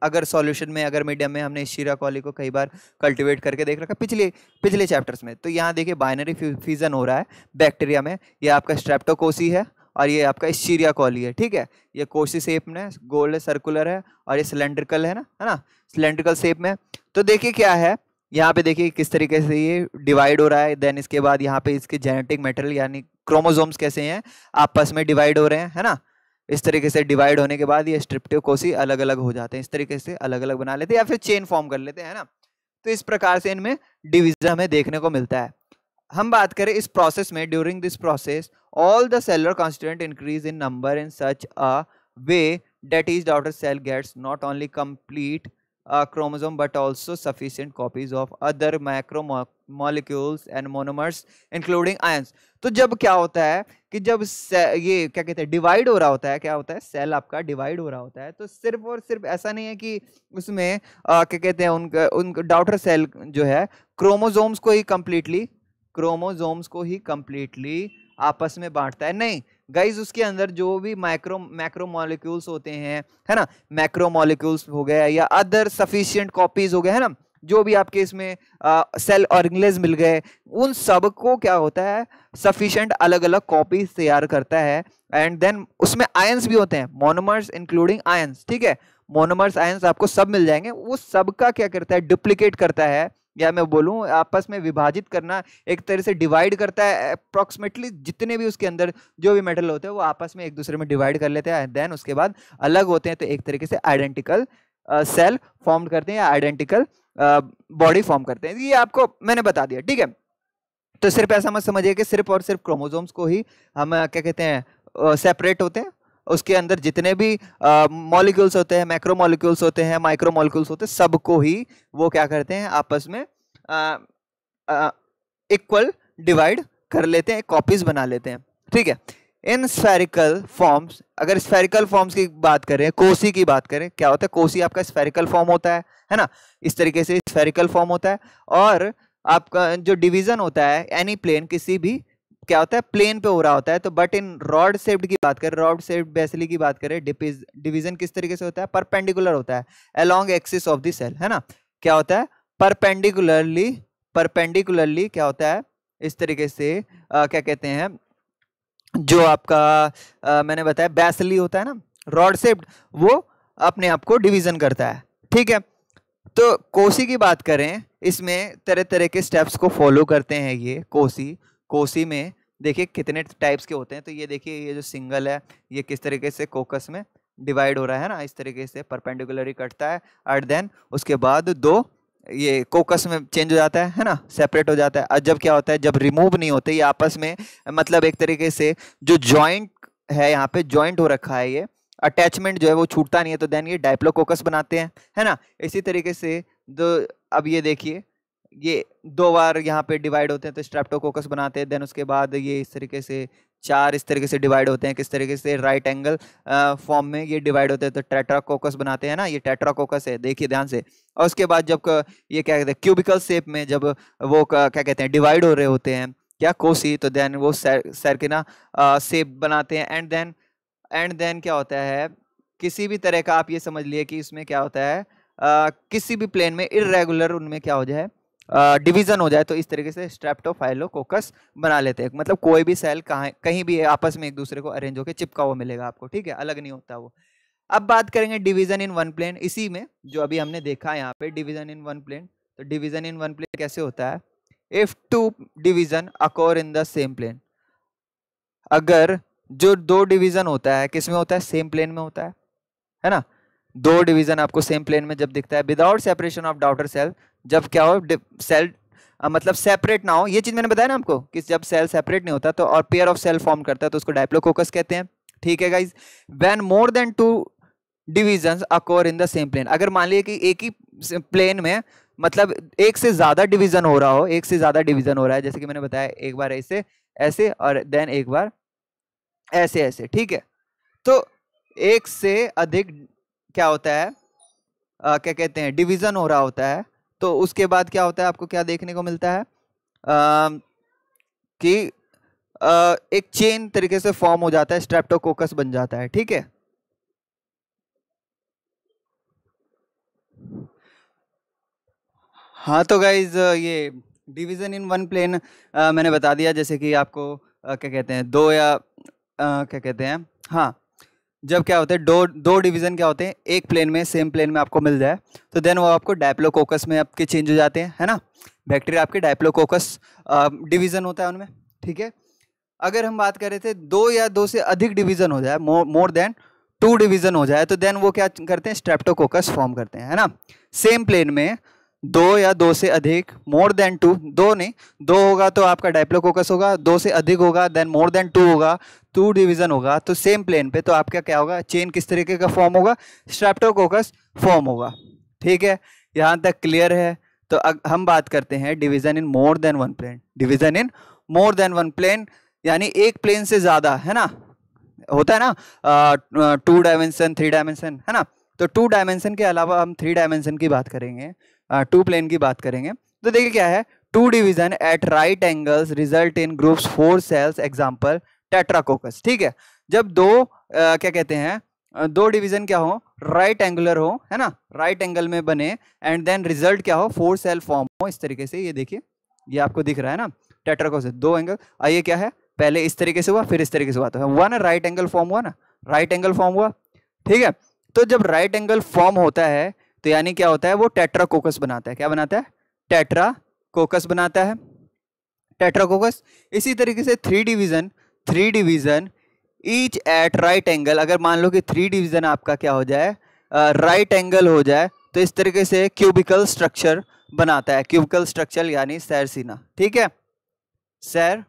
अगर सॉल्यूशन में अगर मीडियम में हमने शीरा कॉली को कई बार कल्टीवेट करके देख रखा पिछले पिछले चैप्टर्स में तो यहाँ देखिए बाइनरी फ्यूज़न हो रहा है बैक्टीरिया में ये आपका स्ट्रेप्टोकोसी है और ये आपका शीरिया कॉली है ठीक है ये कोसी सेप में गोल्ड सर्कुलर है और ये सिलेंड्रिकल है ना है ना सिलेंड्रिकल सेप में तो देखिए क्या है यहाँ पे देखिए किस तरीके से ये डिवाइड हो रहा है देन इसके बाद यहाँ पे इसके जेनेटिक मेटेरियल यानी क्रोमोजोम्स कैसे हैं आपस में डिवाइड हो रहे हैं है ना इस तरीके से डिवाइड होने के बाद ये स्ट्रिप्टिव कोसी अलग अलग हो जाते हैं इस तरीके से अलग अलग बना लेते हैं या फिर चेन फॉर्म कर लेते हैं ना तो इस प्रकार से इनमें डिविजन हमें देखने को मिलता है हम बात करें इस प्रोसेस में during this process all the cellular constituent increase in number in such a way that is daughter cell gets not only complete uh, chromosome but also sufficient copies of other macromolecules and monomers including ions तो जब क्या होता है कि जब ये क्या कहते हैं डिवाइड हो रहा होता है क्या होता है सेल आपका डिवाइड हो रहा होता है तो सिर्फ और सिर्फ ऐसा नहीं है कि उसमें आ, uh, क्या कहते हैं उनका उन डाउटर सेल जो है क्रोमोजोम्स को ही कम्प्लीटली क्रोमोजोम्स को ही कम्प्लीटली आपस में बांटता है नहीं गाइज उसके अंदर जो भी माइक्रो मैक्रो मॉलिक्यूल्स होते हैं है ना मैक्रो मॉलिक्यूल्स हो गया या अदर सफिशियंट कॉपीज हो गए है ना जो भी आपके इसमें आ, सेल ऑर्गेनाइज मिल गए उन सब को क्या होता है सफिशियंट अलग अलग कॉपीज तैयार करता है एंड देन उसमें आयंस भी होते हैं मोनोमर्स इंक्लूडिंग आयंस ठीक है मोनोमर्स आयंस आपको सब मिल जाएंगे वो सब का क्या करता है डुप्लीकेट करता है या मैं बोलूँ आपस में विभाजित करना एक तरह से डिवाइड करता है अप्रॉक्सीमेटली जितने भी उसके अंदर जो भी मेटल होते हैं वो आपस में एक दूसरे में डिवाइड कर लेते हैं देन उसके बाद अलग होते हैं तो एक तरीके से आइडेंटिकल सेल फॉर्म करते हैं या आइडेंटिकल बॉडी फॉर्म करते हैं ये आपको मैंने बता दिया ठीक है तो सिर्फ ऐसा मत समझिए कि सिर्फ और सिर्फ क्रोमोजोम्स को ही हम क्या कहते हैं सेपरेट होते हैं उसके अंदर जितने भी मॉलिक्यूल्स होते हैं मैक्रो मॉलिक्यूल्स होते हैं माइक्रो मॉलिक्यूल्स होते हैं सबको ही वो क्या करते हैं आपस में इक्वल डिवाइड कर लेते हैं कॉपीज बना लेते हैं ठीक है इन स्फेरिकल फॉर्म्स अगर स्फेरिकल फॉर्म्स की बात करें कोसी की बात करें क्या होता है कोसी आपका स्फेरिकल फॉर्म होता है है ना इस तरीके से स्फेरिकल फॉर्म होता है और आपका जो डिवीजन होता है एनी प्लेन किसी भी क्या होता है प्लेन पे हो रहा होता है तो बट इन रॉड सेप्ड की बात करें रॉड सेप्ड बेसली की बात करें डिविजन किस तरीके से होता है परपेंडिकुलर होता है along axis of the cell है ना क्या होता है परपेंडिकुलरली परपेंडिकुलरली क्या होता है इस तरीके से आ, क्या कहते हैं जो आपका आ, मैंने बताया बैसली होता है ना रॉड सेप्ड वो अपने आप को डिवीजन करता है ठीक है तो कोसी की बात करें इसमें तरह तरह के स्टेप्स को फॉलो करते हैं ये कोसी कोसी में देखिए कितने टाइप्स के होते हैं तो ये देखिए ये जो सिंगल है ये किस तरीके से कोकस में डिवाइड हो रहा है ना इस तरीके से ही कटता है एट देन उसके बाद दो ये कोकस में चेंज हो जाता है है ना सेपरेट हो जाता है और जब क्या होता है जब रिमूव नहीं होते ये आपस में मतलब एक तरीके से जो जॉइंट है यहाँ पे जॉइंट हो रखा है ये अटैचमेंट जो है वो छूटता नहीं है तो देन ये डाइप्लोकोकस बनाते हैं है ना इसी तरीके से जो अब ये देखिए ये दो बार यहाँ पे डिवाइड होते हैं तो स्ट्रेप्टोकोकस बनाते हैं देन उसके बाद ये इस तरीके से चार इस तरीके से डिवाइड होते हैं किस तरीके से राइट एंगल फॉर्म में ये डिवाइड होते हैं तो टेट्राकोकस बनाते हैं ना ये टेट्राकोकस है देखिए ध्यान से और उसके बाद जब ये क्या कहते हैं क्यूबिकल शेप में जब वो क्या कहते हैं डिवाइड हो रहे होते हैं क्या कोसी तो देन वो सैरकिना शेप बनाते हैं एंड देन एंड देन क्या होता है किसी भी तरह का आप ये समझ लिए कि इसमें क्या होता है आ, किसी भी प्लेन में इरेगुलर उनमें क्या हो जाए डिवीजन हो जाए तो इस तरीके से स्ट्रेप्टोफाइलोकोकस बना लेते हैं मतलब कोई भी सेल कहाँ कहीं भी आपस में एक दूसरे को अरेंज होकर चिपका हुआ मिलेगा आपको ठीक है अलग नहीं होता वो अब बात करेंगे डिवीजन इन वन प्लेन इसी में जो अभी हमने देखा यहाँ पे डिवीजन इन वन प्लेन तो डिवीजन इन वन प्लेन कैसे होता है if two division occur in the same plane अगर जो दो डिवीजन होता है किस में होता है सेम प्लेन में होता है है ना दो डिवीजन आपको सेम प्लेन में जब दिखता है without separation of daughter cell जब क्या हो सेल मतलब सेपरेट ना हो ये चीज़ मैंने बताया ना आपको कि जब सेल सेपरेट नहीं होता तो और पेयर ऑफ सेल फॉर्म करता है तो उसको डायप्लोकोकस कहते हैं ठीक है guys when more than two division occur in the same plane अगर मान लीजिए कि एक ही प्लेन में मतलब एक से ज़्यादा डिवीजन हो रहा हो एक से ज़्यादा डिवीजन हो रहा है जैसे कि मैंने बताया एक बार ऐसे ऐसे और देन एक बार ऐसे ऐसे ठीक है तो एक से अधिक क्या होता है आ, क्या कहते हैं डिवीज़न हो रहा होता है तो उसके बाद क्या होता है आपको क्या देखने को मिलता है आ, कि आ, एक चेन तरीके से फॉर्म हो जाता है स्ट्रेप्टोकोकस बन जाता है ठीक है हाँ तो गाइज ये डिवीज़न इन वन प्लेन मैंने बता दिया जैसे कि आपको आ, क्या कहते हैं दो या आ, क्या कहते हैं हाँ जब क्या होते हैं दो दो डिवीज़न क्या होते हैं एक प्लेन में सेम प्लेन में आपको मिल जाए तो देन वो आपको डायप्लोकोकस में आपके चेंज हो जाते हैं है ना बैक्टीरिया आपके डायप्लोकोकस डिवीज़न होता है उनमें ठीक है अगर हम बात कर रहे थे दो या दो से अधिक डिवीज़न हो जाए मोर देन टू डिवीज़न हो जाए तो देन वो क्या करते हैं स्ट्रेप्टोकोकस फॉर्म करते हैं है ना सेम प्लेन में दो या दो से अधिक मोर देन टू दो नहीं दो होगा तो आपका डायप्लोकोकस होगा दो से अधिक होगा देन मोर देन टू होगा टू डिवीज़न होगा तो सेम प्लेन पे तो आपका क्या होगा चेन किस तरीके का फॉर्म होगा स्ट्रेप्टोकोकस फॉर्म होगा ठीक है यहाँ तक क्लियर है तो अब हम बात करते हैं division in more than one plane division in more than one plane यानी एक प्लेन से ज़्यादा है ना होता है ना टू डायमेंशन थ्री डायमेंशन है ना तो टू डायमेंशन के अलावा हम थ्री डायमेंशन की बात करेंगे टू प्लेन की बात करेंगे तो देखिए क्या है two division at right angles result in groups four cells example tetracoccus ठीक है जब दो आ, क्या कहते हैं दो डिवीजन क्या हो राइट एंगुलर हो है ना राइट एंगल में बने एंड देन रिजल्ट क्या हो फोर सेल फॉर्म हो इस तरीके से ये देखिए ये आपको दिख रहा है ना टेट्राकोस दो एंगल आइए क्या है पहले इस तरीके से हुआ फिर इस तरीके से हुआ तो हुआ ना राइट एंगल फॉर्म हुआ ना राइट एंगल फॉर्म हुआ ठीक है तो जब राइट एंगल फॉर्म होता है तो यानी क्या होता है वो टेट्राकोकस बनाता है क्या बनाता है टेट्राकोकस बनाता है टेट्राकोकस इसी तरीके से three division three division each at right angle अगर मान लो कि थ्री डिवीज़न आपका क्या हो जाए राइट uh, एंगल right हो जाए तो इस तरीके से क्यूबिकल स्ट्रक्चर बनाता है क्यूबिकल स्ट्रक्चर यानी सैर सीना ठीक है सैर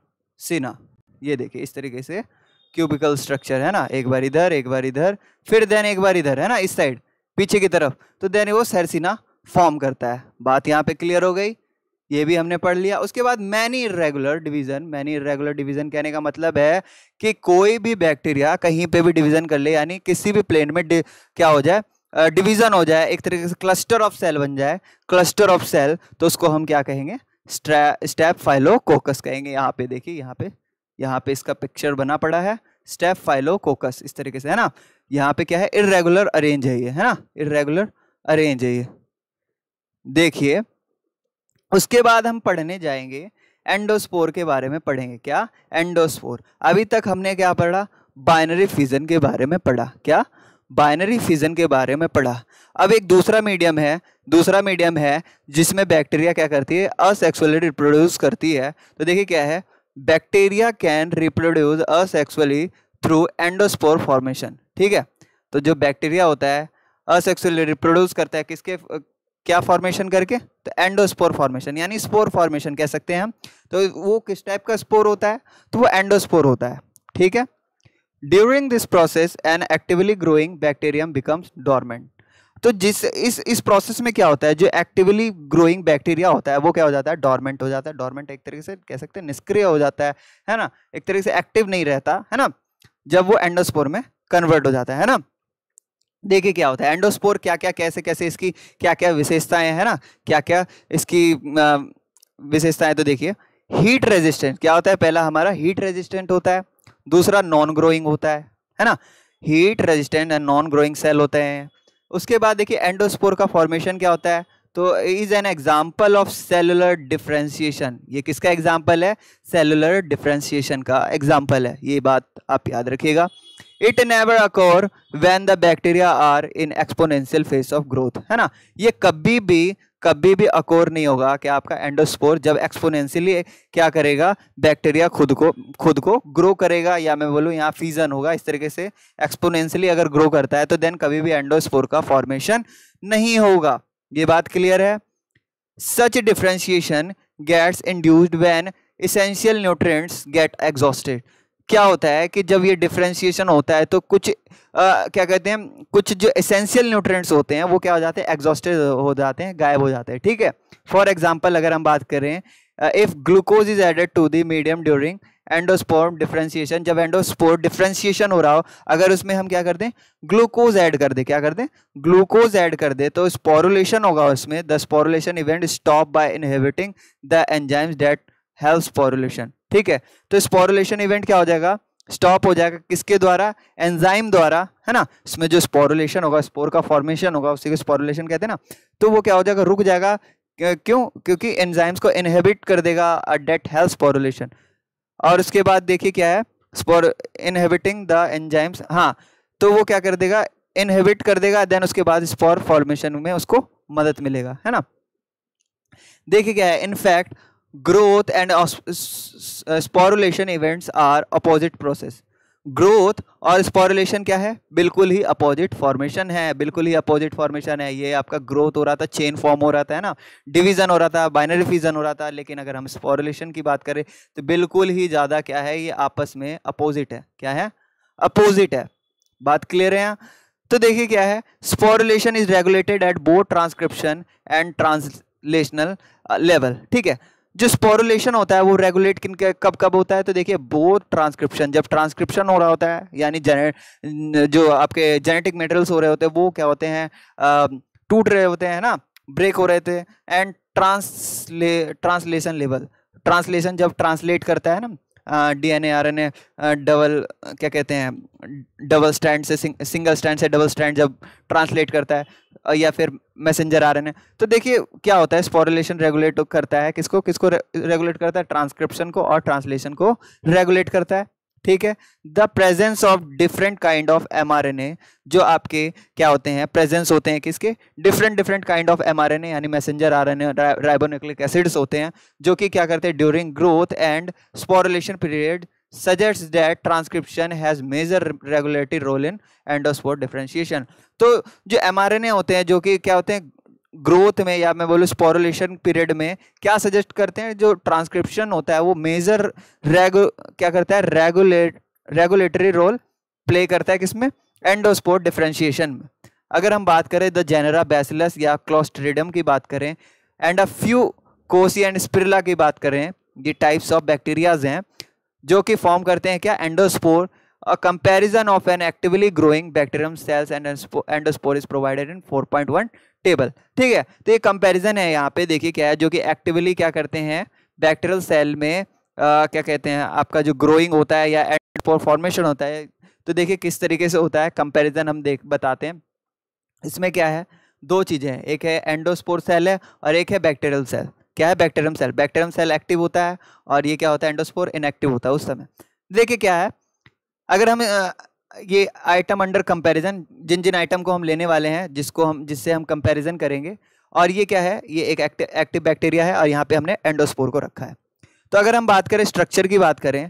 सीना ये देखिए इस तरीके से क्यूबिकल स्ट्रक्चर है ना एक बार इधर एक बार इधर फिर देन एक बार इधर है ना इस साइड पीछे की तरफ तो देन वो सरसिना फॉर्म करता है बात यहाँ पे क्लियर हो गई ये भी हमने पढ़ लिया उसके बाद many irregular division many irregular division कहने का मतलब है कि कोई भी बैक्टीरिया कहीं पे भी डिवीजन कर ले यानी किसी भी प्लेन में क्या हो जाए डिवीजन हो जाए एक तरीके से क्लस्टर ऑफ सेल बन जाए क्लस्टर ऑफ सेल तो उसको हम क्या कहेंगे स्टेप फाइलोकोकस कहेंगे यहाँ पे देखिए यहाँ पे यहाँ पे इसका पिक्चर बना पड़ा है स्टेप फाइलोकोकस इस तरीके से है ना यहाँ पे क्या है इरेगुलर अरेंज है ये है ना इरेगुलर अरेंज है ये देखिए उसके बाद हम पढ़ने जाएंगे एंडोस्पोर के बारे में पढ़ेंगे क्या एंडोस्पोर अभी तक हमने क्या पढ़ा बाइनरी फिजन के बारे में पढ़ा क्या बाइनरी फिजन के बारे में पढ़ा अब एक दूसरा मीडियम है दूसरा मीडियम है जिसमें बैक्टीरिया क्या करती है असेक्सुअली रिप्रोड्यूस करती है तो देखिए क्या है bacteria can reproduce asexually through endospore formation ठीक है तो जो बैक्टीरिया होता है असेक्सुअल रिप्रोड्यूस करता है किसके क्या फॉर्मेशन करके तो एंडोस्पोर फॉर्मेशन यानी स्पोर फॉर्मेशन कह सकते हैं हम तो वो किस टाइप का स्पोर होता है तो वो एंडोस्पोर होता है ठीक है during this process an actively growing bacterium becomes dormant तो जिस इस इस प्रोसेस में क्या होता है जो एक्टिवली ग्रोइंग बैक्टीरिया होता है वो क्या हो जाता है डॉर्मेंट हो जाता है डॉर्मेंट एक तरीके से कह सकते हैं निष्क्रिय हो जाता है है ना एक तरीके से एक्टिव नहीं रहता है ना जब वो एंडोस्पोर में कन्वर्ट हो जाता है ना देखिए क्या होता है एंडोस्पोर क्या क्या कैसे कैसे इसकी क्या क्या विशेषताएं है ना क्या क्या इसकी विशेषताएं तो देखिए हीट रेजिस्टेंट क्या होता है पहला हमारा हीट रेजिस्टेंट होता है दूसरा नॉन ग्रोइंग होता है है ना heat resistant and non growing cell होते हैं उसके बाद देखिए एंडोस्पोर का फॉर्मेशन क्या होता है तो is an example of cellular differentiation ये किसका एग्जाम्पल है सेलुलर डिफ्रेंसीशन का एग्जाम्पल है ये बात आप याद रखिएगा it never occur when the bacteria are in exponential phase of growth है ना ये कभी भी कभी भी अकोर नहीं होगा कि आपका एंडोस्पोर जब एक्सपोनेंशियली क्या करेगा बैक्टीरिया खुद को खुद को ग्रो करेगा या मैं बोलूँ यहाँ फीजन होगा इस तरीके से एक्सपोनेंशियली अगर ग्रो करता है तो देन कभी भी एंडोस्पोर का फॉर्मेशन नहीं होगा ये बात क्लियर है such differentiation gets induced when essential nutrients get exhausted क्या होता है कि जब ये डिफ्रेंशिएशन होता है तो कुछ आ, क्या कहते हैं कुछ जो एसेंशियल न्यूट्रिएंट्स होते हैं वो क्या हो जाते हैं एग्जॉस्टेड हो जाते हैं गायब हो जाते हैं ठीक है फॉर एग्जाम्पल अगर हम बात करें if glucose is added to the medium during endospore differentiation जब एंडोस्पोर डिफ्रेंसिएशन हो रहा हो अगर उसमें हम क्या कर दें ग्लूकोज ऐड कर दें क्या कर दें ग्लूकोज ऐड कर दें तो स्पोरुलेशन होगा उसमें the sporulation event stop by inhibiting the enzymes that help sporulation ठीक है तो स्पोरुलेशन इवेंट क्या हो जाएगा स्टॉप हो जाएगा किसके द्वारा एंजाइम द्वारा है ना इसमें जो स्पोरुलेशन होगा स्पोर का फॉर्मेशन होगा उसी को स्पोरुलेशन कहते हैं ना तो वो क्या हो जाएगा रुक जाएगा क्यों क्योंकि एंजाइम्स को इनहेबिट कर देगा अ डेट हेल्थ स्पोरुलेशन और उसके बाद देखिए क्या है स्पोर इनहेबिटिंग द एंजाइम्स हाँ तो वो क्या कर देगा इनहेबिट कर देगा देन उसके बाद स्पोर फॉर्मेशन में उसको मदद मिलेगा है ना देखिए क्या है in fact growth and sporulation events are opposite process growth और स्पॉरिलेशन क्या है बिल्कुल ही अपोजिट फॉर्मेशन है बिल्कुल ही अपोजिट फॉर्मेशन है ये आपका ग्रोथ हो रहा था चेन फॉर्म हो रहा था है ना डिवीजन हो रहा था बाइनरी फ्यूजन हो रहा था लेकिन अगर हम स्पॉरिलेशन की बात करें तो बिल्कुल ही ज़्यादा क्या है ये आपस में अपोजिट है क्या है अपोजिट है बात क्लियर है तो देखिए क्या है sporulation is regulated at both transcription and translational level ठीक है जो स्पोरुलेशन होता है वो रेगुलेट किन कब कब होता है तो देखिए बोथ ट्रांसक्रिप्शन जब ट्रांसक्रिप्शन हो रहा होता है यानी जेने जो आपके जेनेटिक मेटेरियल्स हो रहे होते हैं वो क्या होते हैं टूट रहे होते हैं ना ब्रेक हो रहे थे and transla translation level translation जब ट्रांसलेट करता है ना डीएनए आरएनए डबल क्या कहते हैं डबल स्टैंड से सिंग, सिंगल स्टैंड से डबल स्टैंड जब ट्रांसलेट करता है या फिर मैसेंजर आरएनए तो देखिए क्या होता है स्पॉरिलेशन रेगुलेट तो करता है किसको किसको रेगुलेट करता है ट्रांसक्रिप्शन को और ट्रांसलेशन को रेगुलेट करता है ठीक है the presence of different kind of M जो आपके क्या होते हैं प्रेजेंस होते हैं किसके different different kind of M यानी messenger R N ribonucleic acids होते हैं जो कि क्या करते हैं during growth and sporulation period suggest that transcription has major regulatory role in endospore differentiation तो जो एम होते हैं जो कि क्या होते हैं ग्रोथ में या मैं बोलूँ स्पोरोलेशन पीरियड में क्या सजेस्ट करते हैं जो ट्रांसक्रिप्शन होता है वो मेजर रेगु क्या करता है रेगुलेट रेगुलेटरी रोल प्ले करता है किसमें एंडोस्पोर डिफ्रेंशिएशन में अगर हम बात करें द जेनरा बेसिलस या क्लोस्ट्रेडियम की बात करें and a few cocci and spirilla की बात करें ये टाइप्स ऑफ बैक्टीरियाज हैं जो कि फॉर्म करते हैं क्या endospore of an actively growing bacterium cells and endospore is provided in four point 4.1 table ठीक है तो ये कंपैरिजन है यहाँ पे देखिए क्या है जो कि एक्टिवली क्या करते हैं बैक्टीरियल सेल में आ, क्या कहते हैं आपका जो ग्रोइंग होता है या एंड फॉर्मेशन होता है तो देखिए किस तरीके से होता है कंपैरिजन हम देख बताते हैं इसमें क्या है दो चीज़ें हैं एक है एंडोस्पोर सेल है और एक है बैक्टेरियल सेल क्या है bacterium cell bacterium cell active होता है और ये क्या होता है एंडोस्पोर इनएक्टिव होता है उस समय देखिए क्या है अगर हम ये आइटम अंडर कंपैरिजन जिन जिन आइटम को हम लेने वाले हैं जिसको हम जिससे हम कंपैरिजन करेंगे और ये क्या है ये एक एक्टिव बैक्टीरिया है और यहाँ पे हमने एंडोस्पोर को रखा है तो अगर हम बात करें स्ट्रक्चर की बात करें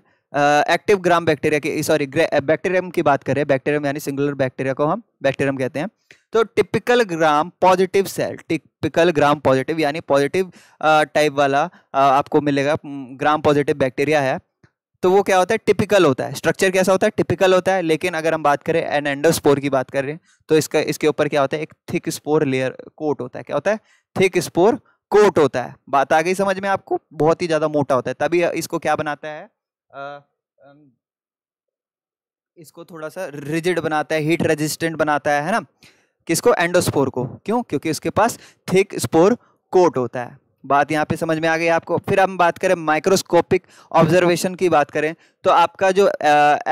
एक्टिव ग्राम बैक्टीरिया की सॉरी बैक्टीरियम की बात करें बैक्टीरियम यानी सिंगुलर बैक्टीरिया को हम बैक्टीरियम कहते हैं तो typical gram positive cell typical gram positive यानी पॉजिटिव टाइप वाला आ, आपको मिलेगा ग्राम पॉजिटिव बैक्टीरिया है तो वो क्या होता है टिपिकल होता है स्ट्रक्चर कैसा होता है टिपिकल होता है लेकिन अगर हम बात करें एन एंडोस्पोर की बात कर रहे हैं तो इसका इसके ऊपर क्या होता है एक थिक स्पोर लेयर कोट होता है क्या होता है थिक स्पोर कोट होता है बात आ गई समझ में आपको बहुत ही ज़्यादा मोटा होता है तभी इसको क्या बनाता है इसको थोड़ा सा रिजिड बनाता है हीट रेजिस्टेंट बनाता है है ना किसको एंडोस्पोर को क्यों क्योंकि उसके पास थिक स्पोर कोट होता है बात यहाँ पे समझ में आ गई आपको फिर हम बात करें माइक्रोस्कोपिक ऑब्जर्वेशन की बात करें तो आपका जो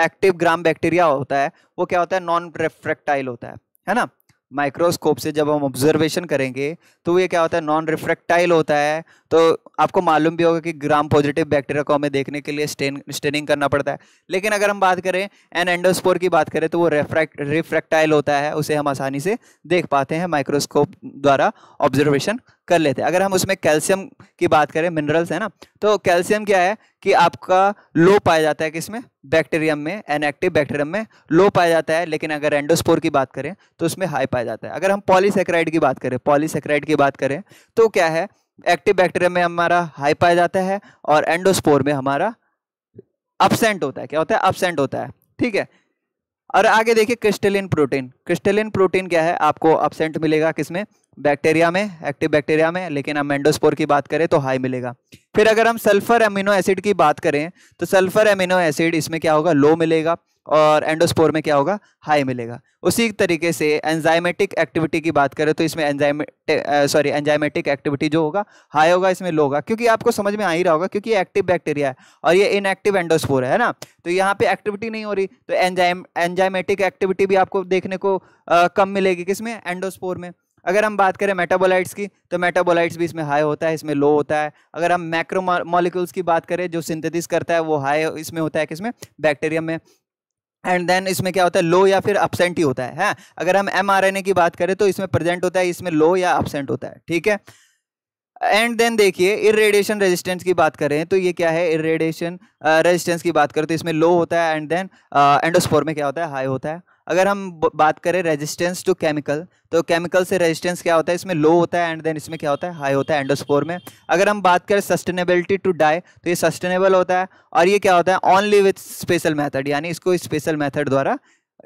एक्टिव ग्राम बैक्टीरिया होता है वो क्या होता है नॉन रेफ्रेक्टाइल होता है है ना माइक्रोस्कोप से जब हम ऑब्जर्वेशन करेंगे तो ये क्या होता है नॉन रिफ्रेक्टाइल होता है तो आपको मालूम भी होगा कि ग्राम पॉजिटिव बैक्टीरिया को हमें देखने के लिए स्टेन स्टेनिंग करना पड़ता है लेकिन अगर हम बात करें एन एंडोस्पोर की बात करें तो वो रेफ्रैक्ट रिफ्रैक्टाइल होता है उसे हम आसानी से देख पाते हैं माइक्रोस्कोप द्वारा ऑब्जर्वेशन कर लेते हैं अगर हम उसमें कैल्शियम की बात करें मिनरल्स है ना तो कैल्शियम क्या है कि आपका लो पाया जाता है किसमें बैक्टीरियम में एनएक्टिव बैक्टीरियम में लो पाया जाता है लेकिन अगर एंडोस्पोर की बात करें तो उसमें हाई पाया जाता है अगर हम पॉलीसेक्राइड की बात करें पॉलीसेक्राइड की बात करें तो क्या है एक्टिव बैक्टीरिया में हमारा हाई पाया जाता है और एंडोस्पोर में हमारा अपसेंट होता है क्या होता है अपसेंट होता है ठीक है और आगे देखिए क्रिस्टलिन प्रोटीन क्रिस्टलिन प्रोटीन क्या है आपको अपसेंट मिलेगा किसमें बैक्टीरिया में एक्टिव बैक्टीरिया में लेकिन हम एंडोस्पोर की बात करें तो हाई मिलेगा फिर अगर हम सल्फर एमिनो एसिड की बात करें तो सल्फर एमिनो एसिड इसमें क्या होगा लो मिलेगा और एंडोस्पोर में क्या होगा हाई मिलेगा उसी तरीके से एंजाइमेटिक एक्टिविटी की बात करें तो इसमें एंजाइमे सॉरी एंजाइमेटिक एक्टिविटी जो होगा हाई होगा इसमें लो होगा क्योंकि आपको समझ में आ ही रहा होगा क्योंकि ये एक्टिव बैक्टीरिया है और ये इनएक्टिव एंडोस्पोर है ना तो यहाँ पे एक्टिविटी नहीं हो रही तो एंजाइम एंजाइमेटिक एक्टिविटी भी आपको देखने को आ, कम मिलेगी किसमें एंडोस्पोर में अगर हम बात करें मेटाबोलाइट्स की तो मेटाबोलाइट्स भी इसमें हाई होता है इसमें लो होता है अगर हम मैक्रो मॉलिक्यूल्स की बात करें जो सिंथेसिस करता है वो हाई इसमें होता है किसमें बैक्टीरियम में एंड देन इसमें क्या होता है लो या फिर अपसेंट ही होता है, है हाँ? अगर हम एम की बात करें तो इसमें प्रेजेंट होता है इसमें लो या अपसेंट होता है ठीक है एंड देन देखिए इरेडिएशन रेजिस्टेंस की बात करें तो ये क्या है इरेडिएशन रेजिस्टेंस की बात करें तो इसमें लो होता है एंड देन एंडोस्पोर में क्या होता है हाई होता है अगर हम बात करें रेजिस्टेंस टू केमिकल तो केमिकल से रेजिस्टेंस क्या होता है इसमें लो होता है एंड देन इसमें क्या होता है हाई होता है एंडोस्पोर में अगर हम बात करें सस्टेनेबिलिटी टू डाई तो ये सस्टेनेबल होता है और ये क्या होता है ओनली विथ स्पेशल मैथड यानी इसको स्पेशल मैथड द्वारा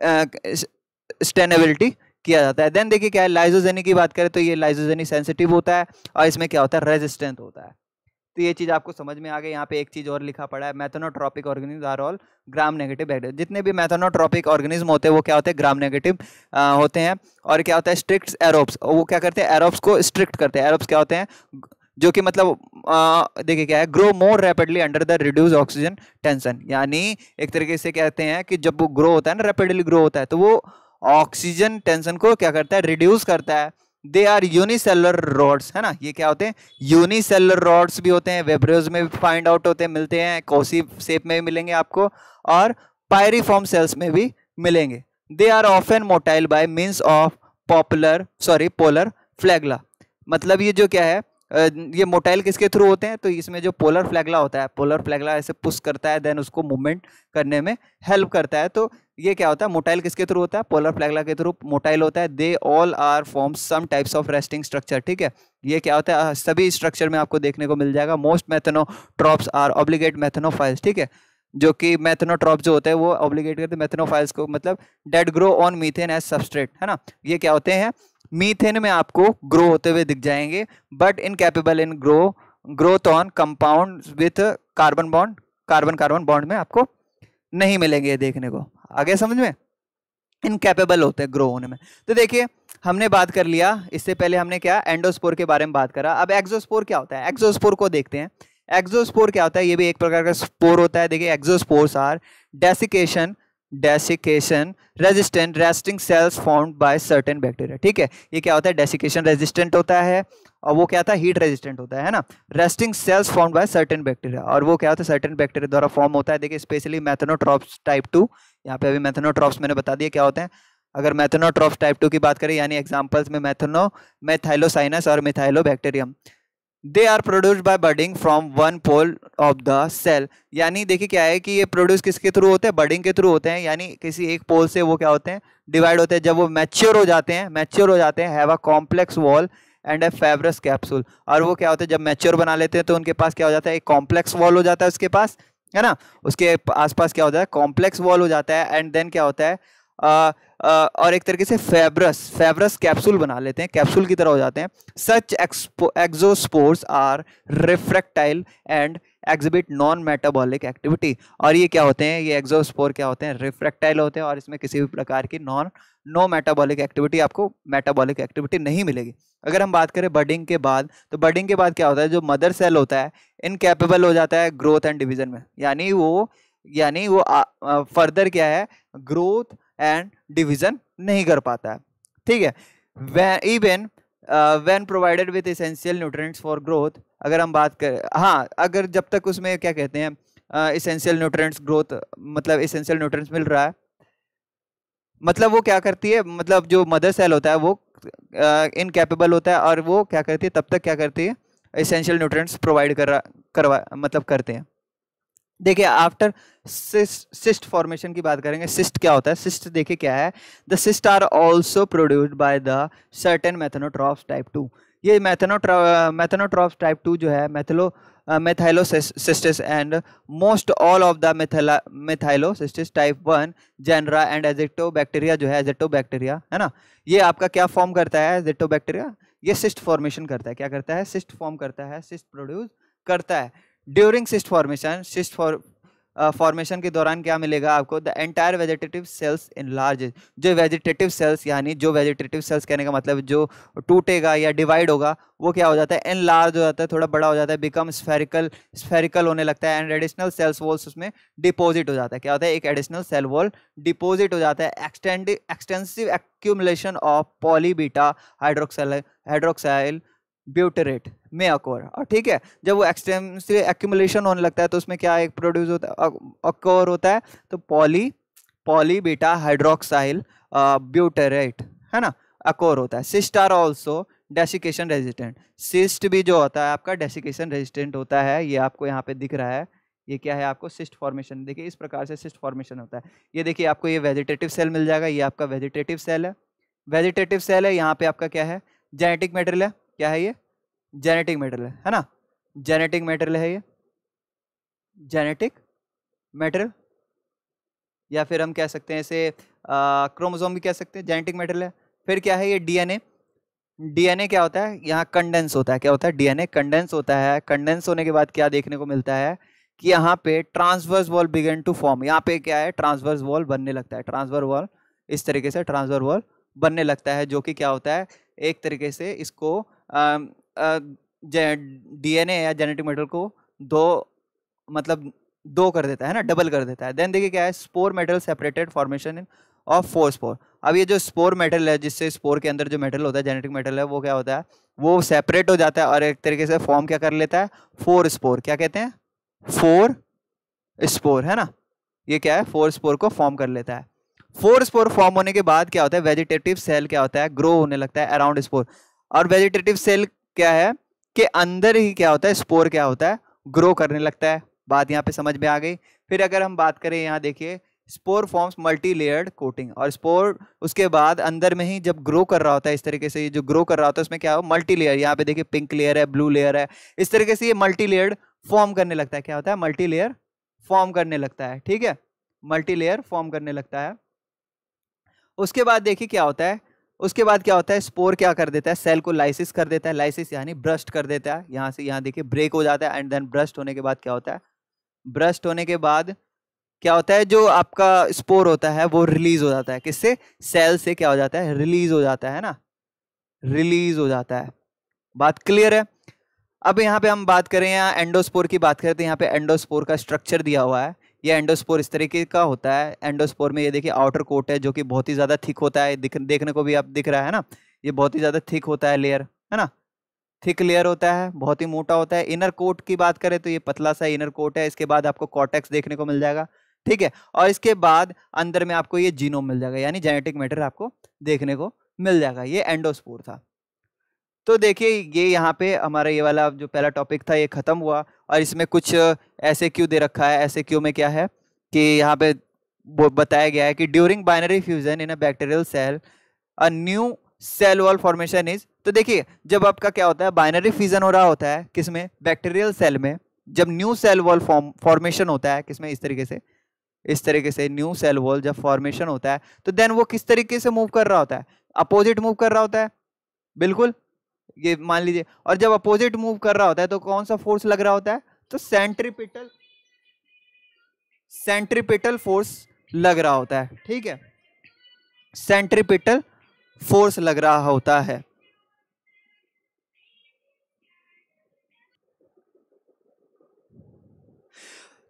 सस्टेनेबिलिटी किया जाता है देन देखिए क्या है लाइजोजेनी की बात करें तो ये लाइजोजेनी सेंसिटिव होता है और इसमें क्या होता है रेजिस्टेंट होता है तो ये चीज़ आपको समझ में आ गई यहाँ पे एक चीज़ और लिखा पड़ा है methanotrophic organisms are all gram negative bacteria जितने भी मैथनोट्रॉपिक ऑर्गेनिज्म होते हैं वो क्या होते हैं ग्राम नेगेटिव होते हैं और क्या होता है स्ट्रिक्ट एरोप्स वो क्या करते हैं एरोप्स को स्ट्रिक्ट करते हैं एरोप्स क्या होते हैं जो कि मतलब देखिए क्या है grow more rapidly under the reduce oxygen tension यानी एक तरीके से कहते हैं कि जब वो ग्रो होता है ना रैपिडली ग्रो होता है तो वो ऑक्सीजन टेंशन को क्या करता है रिड्यूस करता है दे आर यूनिसेलर रॉड्स है ना ये क्या होते हैं यूनिसेलर रॉड्स भी होते हैं वेब्रोज में भी फाइंड आउट होते हैं मिलते हैं कोसी सेप में भी मिलेंगे आपको और पायरीफॉर्म सेल्स में भी मिलेंगे they are of an motile by means of popular sorry polar flagella मतलब ये जो क्या है ये मोटाइल किसके थ्रू होते हैं तो इसमें जो पोलर फ्लैगला होता है पोलर फ्लैगला ऐसे पुश करता है देन उसको मूवमेंट करने में हेल्प करता है तो ये क्या होता है मोटाइल किसके थ्रू होता है पोलर फ्लैगला के थ्रू मोटाइल होता है they all are form some types of resting structure ठीक है ये क्या होता है सभी स्ट्रक्चर में आपको देखने को मिल जाएगा most trophs are obligate methanophiles ठीक है जो कि मैथनोट्रॉप जो होते हैं वो ऑब्लिगेट करते हैं मैथनोफाइल्स को मतलब they'd grow on methane as substrate है ना ये क्या होते हैं मीथेन में आपको ग्रो होते हुए दिख जाएंगे but incapable in grow growth on compound with carbon bond carbon carbon bond में आपको नहीं मिलेंगे देखने को आगे समझ में इनकेपेबल होते हैं ग्रो होने में तो देखिए हमने बात कर लिया इससे पहले हमने क्या एंडोस्पोर के बारे में बात करा अब एक्जोस्पोर क्या होता है एक्जोस्पोर को देखते हैं एक्जोस्पोर क्या होता है ये भी एक प्रकार का स्पोर होता है देखिए exospores are desiccation desiccation resistant resting cells form by certain bacteria ठीक है ये क्या होता है डेसिकेशन रेजिस्टेंट होता है और वो क्या था हीट रेजिस्टेंट होता है ना resting cells form by certain bacteria और वो क्या होता है सर्टेन बैक्टीरिया द्वारा फॉर्म होता है देखिए स्पेशली मैथनोट्रॉप्स टाइप टू यहाँ पे अभी मैथनोट्रॉप्स मैंने बता दिया क्या होते हैं अगर मैथनोट्रॉप्स टाइप टू की बात करें यानी एग्जाम्पल्स में मैथनो मेथाइलोसाइनस और bacterium they are produce by budding from one pole of the cell यानी देखिए क्या है कि ये प्रोड्यूस किसके थ्रू होते हैं बर्डिंग के थ्रू होते हैं यानी किसी एक पोल से वो क्या होते हैं डिवाइड होते हैं जब वो मैच्योर हो जाते हैं मैच्योर हो जाते हैं have a complex wall and a fibrous capsule और वो क्या होते हैं जब मैच्योर बना लेते हैं तो उनके पास क्या हो जाता है एक कॉम्प्लेक्स वॉल हो जाता है उसके पास है ना उसके आसपास क्या होता है कॉम्प्लेक्स वॉल हो जाता है एंड देन क्या होता है आ, आ, और एक तरीके से फेबरस फेबरस कैप्सूल बना लेते हैं कैप्सूल की तरह हो जाते हैं such exo exospores are refractile and exhibit non metabolic activity और ये क्या होते हैं ये एक्जोस्पोर क्या होते हैं रिफ्रेक्टाइल होते हैं और इसमें किसी भी प्रकार की नॉन नो मेटाबॉलिक एक्टिविटी आपको मेटाबॉलिक एक्टिविटी नहीं मिलेगी अगर हम बात करें बर्डिंग के बाद तो बर्डिंग के बाद क्या होता है जो मदर सेल होता है इनकेपेबल हो जाता है ग्रोथ एंड डिविज़न में यानी वो यानी वो फर्दर क्या है ग्रोथ एंड डिविज़न नहीं कर पाता है ठीक है even when provided with essential nutrients for growth अगर हम बात करें हाँ अगर जब तक उसमें क्या कहते हैं इसेंशियल न्यूट्रेंट्स ग्रोथ मतलब इसेंशियल न्यूट्रेंट्स मिल रहा है मतलब वो क्या करती है मतलब जो मदर सेल होता है वो इनकेपेबल uh, होता है और वो क्या करती है तब तक क्या करती है इसेंशियल न्यूट्रेंट्स प्रोवाइड कर करवा मतलब करते हैं देखिए आफ्टर सिस्ट फॉर्मेशन की बात करेंगे सिस्ट क्या होता है सिस्ट देखिए क्या है the cyst are also produced by the certain methanotrophs type two ये मैथनोट्रा मैथेनोट्रॉप्स टाइप टू जो है methylo uh, methylocysts and most all of the methyla methylocystis type one and and bacteria जो है bacteria है ना ये आपका क्या फॉर्म करता है बैक्टीरिया ये सिस्ट फॉर्मेशन करता है क्या करता है सिस्ट फॉर्म करता है सिस्ट प्रोड्यूस करता है during cyst formation cyst for formation के दौरान क्या मिलेगा आपको the entire vegetative cells in large जो वेजिटेटिव सेल्स यानी जो वेजिटेटिव सेल्स कहने का मतलब जो टूटेगा या डिवाइड होगा वो क्या हो जाता है इन लार्ज हो जाता है थोड़ा बड़ा हो जाता है बिकम स्फेरिकल स्फेरिकल होने लगता है एंड एडिशनल सेल्स वॉल्स उसमें डिपॉजिट हो जाता है क्या होता है एक एडिशनल सेल वॉल डिपोजिट हो जाता है extend extensive accumulation of poly beta hydroxyl hydroxyl butyrate में अकोर और ठीक है जब वो एक्सटेंसिव एक्यूमुलेशन होने लगता है तो उसमें क्या एक प्रोड्यूस होता है अकोर होता है तो poly poly beta hydroxyl butyrate है ना अकोर होता है cyst are also desiccation resistant cyst भी जो होता है आपका डेसिकेशन रेजिस्टेंट होता है ये आपको यहाँ पे दिख रहा है ये क्या है आपको सिस्ट फॉर्मेशन देखिए इस प्रकार से सिस्ट फॉर्मेशन होता है ये देखिए आपको ये वेजिटेटिव सेल मिल जाएगा ये आपका वेजिटेटिव सेल है वेजिटेटिव सेल है यहाँ पे आपका क्या है जेनेटिक मेटेरियल है क्या है ये जेनेटिक मेटेरियल है ना जेनेटिक मेटेरियल है ये जेनेटिक मेटेरियल या फिर हम कह सकते हैं इसे क्रोमोजोम भी कह सकते हैं जेनेटिक मेटेरियल है फिर क्या है ये डीएनए डीएनए क्या होता है यहाँ कंडेंस होता है क्या होता है डीएनए कंडेंस होता है कंडेंस होने के बाद क्या देखने को मिलता है कि यहाँ पे transverse wall begin to form यहाँ पे क्या है ट्रांसवर्स वॉल बनने लगता है ट्रांसवर वॉल इस तरीके से ट्रांसवर वॉल बनने लगता है जो कि क्या होता है एक तरीके से इसको डीएनए या जेनेटिक मेटल को दो मतलब दो कर देता है ना डबल कर देता है देन देखिए क्या है spore metal separated formation in of four spore अब ये जो स्पोर मेटल है जिससे स्पोर के अंदर जो मेटल होता है जेनेटिक मेटल है वो क्या होता है वो सेपरेट हो जाता है और एक तरीके से फॉर्म क्या कर लेता है फोर स्पोर क्या कहते हैं फोर स्पोर है ना ये क्या है फोर स्पोर को फॉर्म कर लेता है फोर स्पोर फॉर्म होने के बाद क्या होता है वेजिटेटिव सेल क्या होता है ग्रो होने लगता है अराउंड स्पोर और वेजिटेटिव सेल क्या है कि अंदर ही क्या होता है स्पोर क्या होता है ग्रो करने लगता है बात यहाँ पे समझ में आ गई फिर अगर हम बात करें यहाँ देखिए spore forms multi layered coating और स्पोर उसके बाद अंदर में ही जब ग्रो कर रहा होता है इस तरीके से ये जो ग्रो कर रहा होता है उसमें क्या हो मल्टी लेयर यहाँ पे देखिए पिंक लेयर है ब्लू लेयर है इस तरीके से ये मल्टी लेयर्ड फॉर्म करने लगता है क्या होता है मल्टी लेयर फॉर्म करने लगता है ठीक है मल्टी लेयर फॉर्म करने लगता है उसके बाद देखिए क्या होता है उसके बाद क्या होता है स्पोर क्या कर देता है सेल को लाइसिस कर देता है लाइसिस यानी ब्रस्ट कर देता है यहाँ से यहाँ देखिए ब्रेक हो जाता है एंड देन ब्रस्ट होने के बाद क्या होता है ब्रस्ट होने के बाद क्या होता है जो आपका स्पोर होता है वो रिलीज हो जाता है किससे सेल से क्या हो जाता है रिलीज हो जाता है ना रिलीज हो जाता है बात क्लियर है अब यहाँ पे हम बात करें यहाँ एंडोस्पोर की बात करें तो यहाँ पे एंडोस्पोर का स्ट्रक्चर दिया हुआ है ये एंडोस्पोर इस तरीके का होता है एंडोस्पोर में ये देखिए आउटर कोट है जो कि बहुत ही ज़्यादा थिक होता है दिख, देखने को भी आप दिख रहा है ना ये बहुत ही ज़्यादा थिक होता है लेयर है ना थिक लेयर होता है बहुत ही मोटा होता है इनर कोट की बात करें तो ये पतला सा इनर कोट है इसके बाद आपको कॉटेक्स देखने को मिल जाएगा ठीक है और इसके बाद अंदर में आपको ये जीनोम मिल जाएगा यानी जेनेटिक मैटर आपको देखने को मिल जाएगा ये एंडोस्पोर था तो देखिए ये यहाँ पे हमारा ये वाला जो पहला टॉपिक था ये ख़त्म हुआ और इसमें कुछ ऐसे क्यू दे रखा है ऐसे क्यू में क्या है कि यहाँ पे बताया गया है कि during binary fusion in a bacterial cell a new cell wall formation is तो देखिए जब आपका क्या होता है बाइनरी फ्यूजन हो रहा होता है किसमें बैक्टेरियल सेल में जब न्यू सेल वॉल फॉर्मेशन होता है किसमें इस तरीके से इस तरीके से न्यू सेल वॉल जब फॉर्मेशन होता है तो देन वो किस तरीके से मूव कर रहा होता है अपोजिट मूव कर रहा होता है बिल्कुल ये मान लीजिए और जब अपोजिट मूव कर रहा होता है तो कौन सा फोर्स लग रहा होता है तो सेंट्रीपिटल सेंट्रीपिटल फोर्स लग रहा होता है ठीक है सेंट्रीपिटल फोर्स लग रहा होता है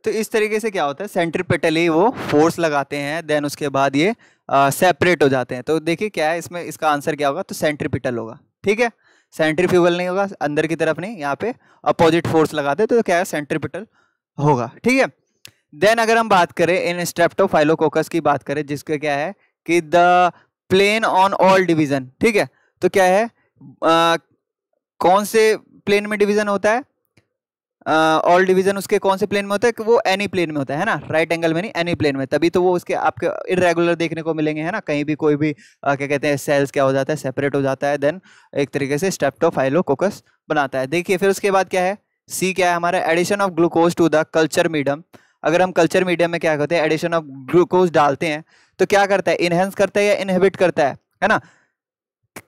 तो इस तरीके से क्या होता है सेंट्रीपिटली वो फोर्स लगाते हैं देन उसके बाद ये सेपरेट हो जाते हैं तो देखिए क्या है इसमें इसका आंसर क्या होगा तो सेंट्रीपिटल होगा ठीक है सेंट्रीफ्यूगल नहीं होगा अंदर की तरफ नहीं यहाँ पे अपोजिट फोर्स लगाते तो क्या है सेंट्रीपिटल होगा ठीक है देन अगर हम बात करें इन स्ट्रेप्टोफाइलोकोकस की बात करें जिसका क्या है कि the plane on all division ठीक है तो क्या है आ, कौन से प्लेन में डिवीजन होता है ऑल डिवीजन उसके कौन से प्लेन में होता है वो एनी प्लेन में होता है ना राइट एंगल में नहीं एनी प्लेन में तभी तो वो उसके आपके इरेगुलर देखने को मिलेंगे है ना कहीं भी कोई भी आ, क्या कहते हैं सेल्स क्या हो जाता है सेपरेट हो जाता है देन एक तरीके से फाइलो कोकस बनाता है देखिए फिर उसके बाद क्या है सी क्या है हमारा addition of glucose to the culture medium अगर हम कल्चर मीडियम में क्या करते हैं एडिशन ऑफ ग्लूकोज डालते हैं तो क्या करता है इनहेंस करता है या इनहेबिट करता है है ना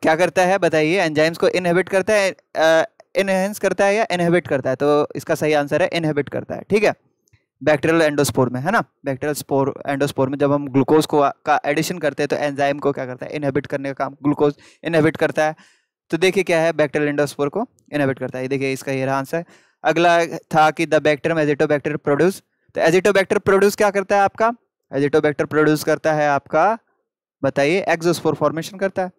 क्या करता है बताइए एंजाइम्स को इनहेबिट करता है इनहेंस करता है या इनहेबिट करता है तो इसका सही आंसर है इनहेबिट करता है ठीक है बैक्टीरियल एंडोस्पोर में है ना बैक्टीरियल स्पोर एंडोस्पोर में जब हम ग्लूकोज को का एडिशन करते हैं तो एंजाइम को क्या करता है इनहेबिट करने का काम ग्लूकोज इनहेबिट करता है तो देखिए क्या है बैक्टीरियल एंडोस्पोर को इनहेबिट करता है देखिए इसका ये रहा आंसर अगला था कि द बैक्टीरियम एजिटोबैक्टर प्रोड्यूस तो एजिटोबैक्टर प्रोड्यूस क्या करता है आपका एजिटोबैक्टर प्रोड्यूस करता है आपका बताइए एक्जोस्पोर फॉर्मेशन करता है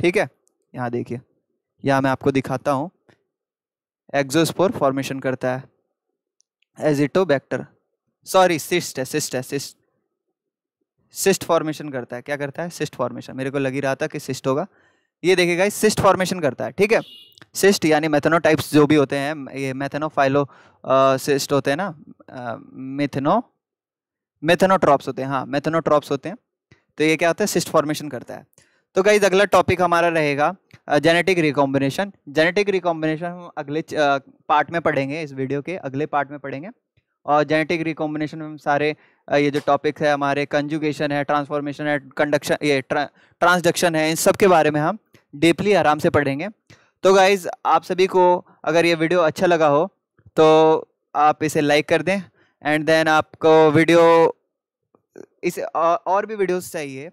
ठीक है यहाँ देखिए यहाँ मैं आपको दिखाता हूँ एक्जोस्पोर फॉर्मेशन करता है एजिटोबैक्टर सॉरी सिस्ट है सिस्ट है सिस्ट सिस्ट फॉर्मेशन करता है क्या करता है सिस्ट फॉर्मेशन मेरे को लग ही रहा था कि सिस्ट होगा ये देखेगा सिस्ट फॉर्मेशन करता है ठीक है सिस्ट यानी मेथेनोटाइप्स जो भी होते हैं ये मेथेनोफाइलो सिस्ट होते हैं ना मेथेनो मेथेनोट्रॉप्स होते हैं हाँ मेथेनोट्रॉप्स होते हैं तो ये क्या होता है सिस्ट फॉर्मेशन करता है तो गाइज अगला टॉपिक हमारा रहेगा जेनेटिक रिकॉम्बिनेशन जेनेटिक रिकॉम्बिनेशन हम अगले पार्ट में पढ़ेंगे इस वीडियो के अगले पार्ट में पढ़ेंगे और जेनेटिक रिकॉम्बिनेशन में हम सारे ये जो टॉपिक्स है हमारे कंजुगेशन है ट्रांसफॉर्मेशन है कंडक्शन ये ट्रांसडक्शन है इन सब के बारे में हम डीपली आराम से पढ़ेंगे तो गाइज़ आप सभी को अगर ये वीडियो अच्छा लगा हो तो आप इसे लाइक कर दें एंड देन आपको वीडियो इसे और भी वीडियोस चाहिए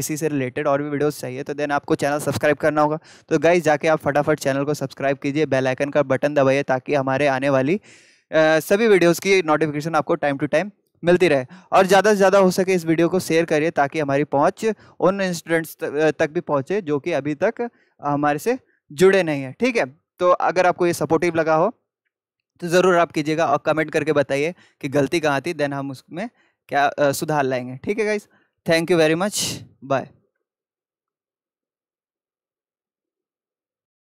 इसी से रिलेटेड और भी वीडियोस चाहिए तो देन आपको चैनल सब्सक्राइब करना होगा तो गाइज जाके आप फटाफट चैनल को सब्सक्राइब कीजिए बेल आइकन का बटन दबाइए ताकि हमारे आने वाली आ, सभी वीडियोस की नोटिफिकेशन आपको टाइम टू टाइम मिलती रहे और ज़्यादा से ज़्यादा हो सके इस वीडियो को शेयर करिए ताकि हमारी पहुँच उन इंस्टूडेंट्स तक भी पहुँचे जो कि अभी तक हमारे से जुड़े नहीं हैं ठीक है तो अगर आपको ये सपोर्टिव लगा हो तो ज़रूर आप कीजिएगा और कमेंट करके बताइए कि गलती कहाँ थी देन हम उसमें क्या सुधार लाएंगे ठीक है guys thank you very much bye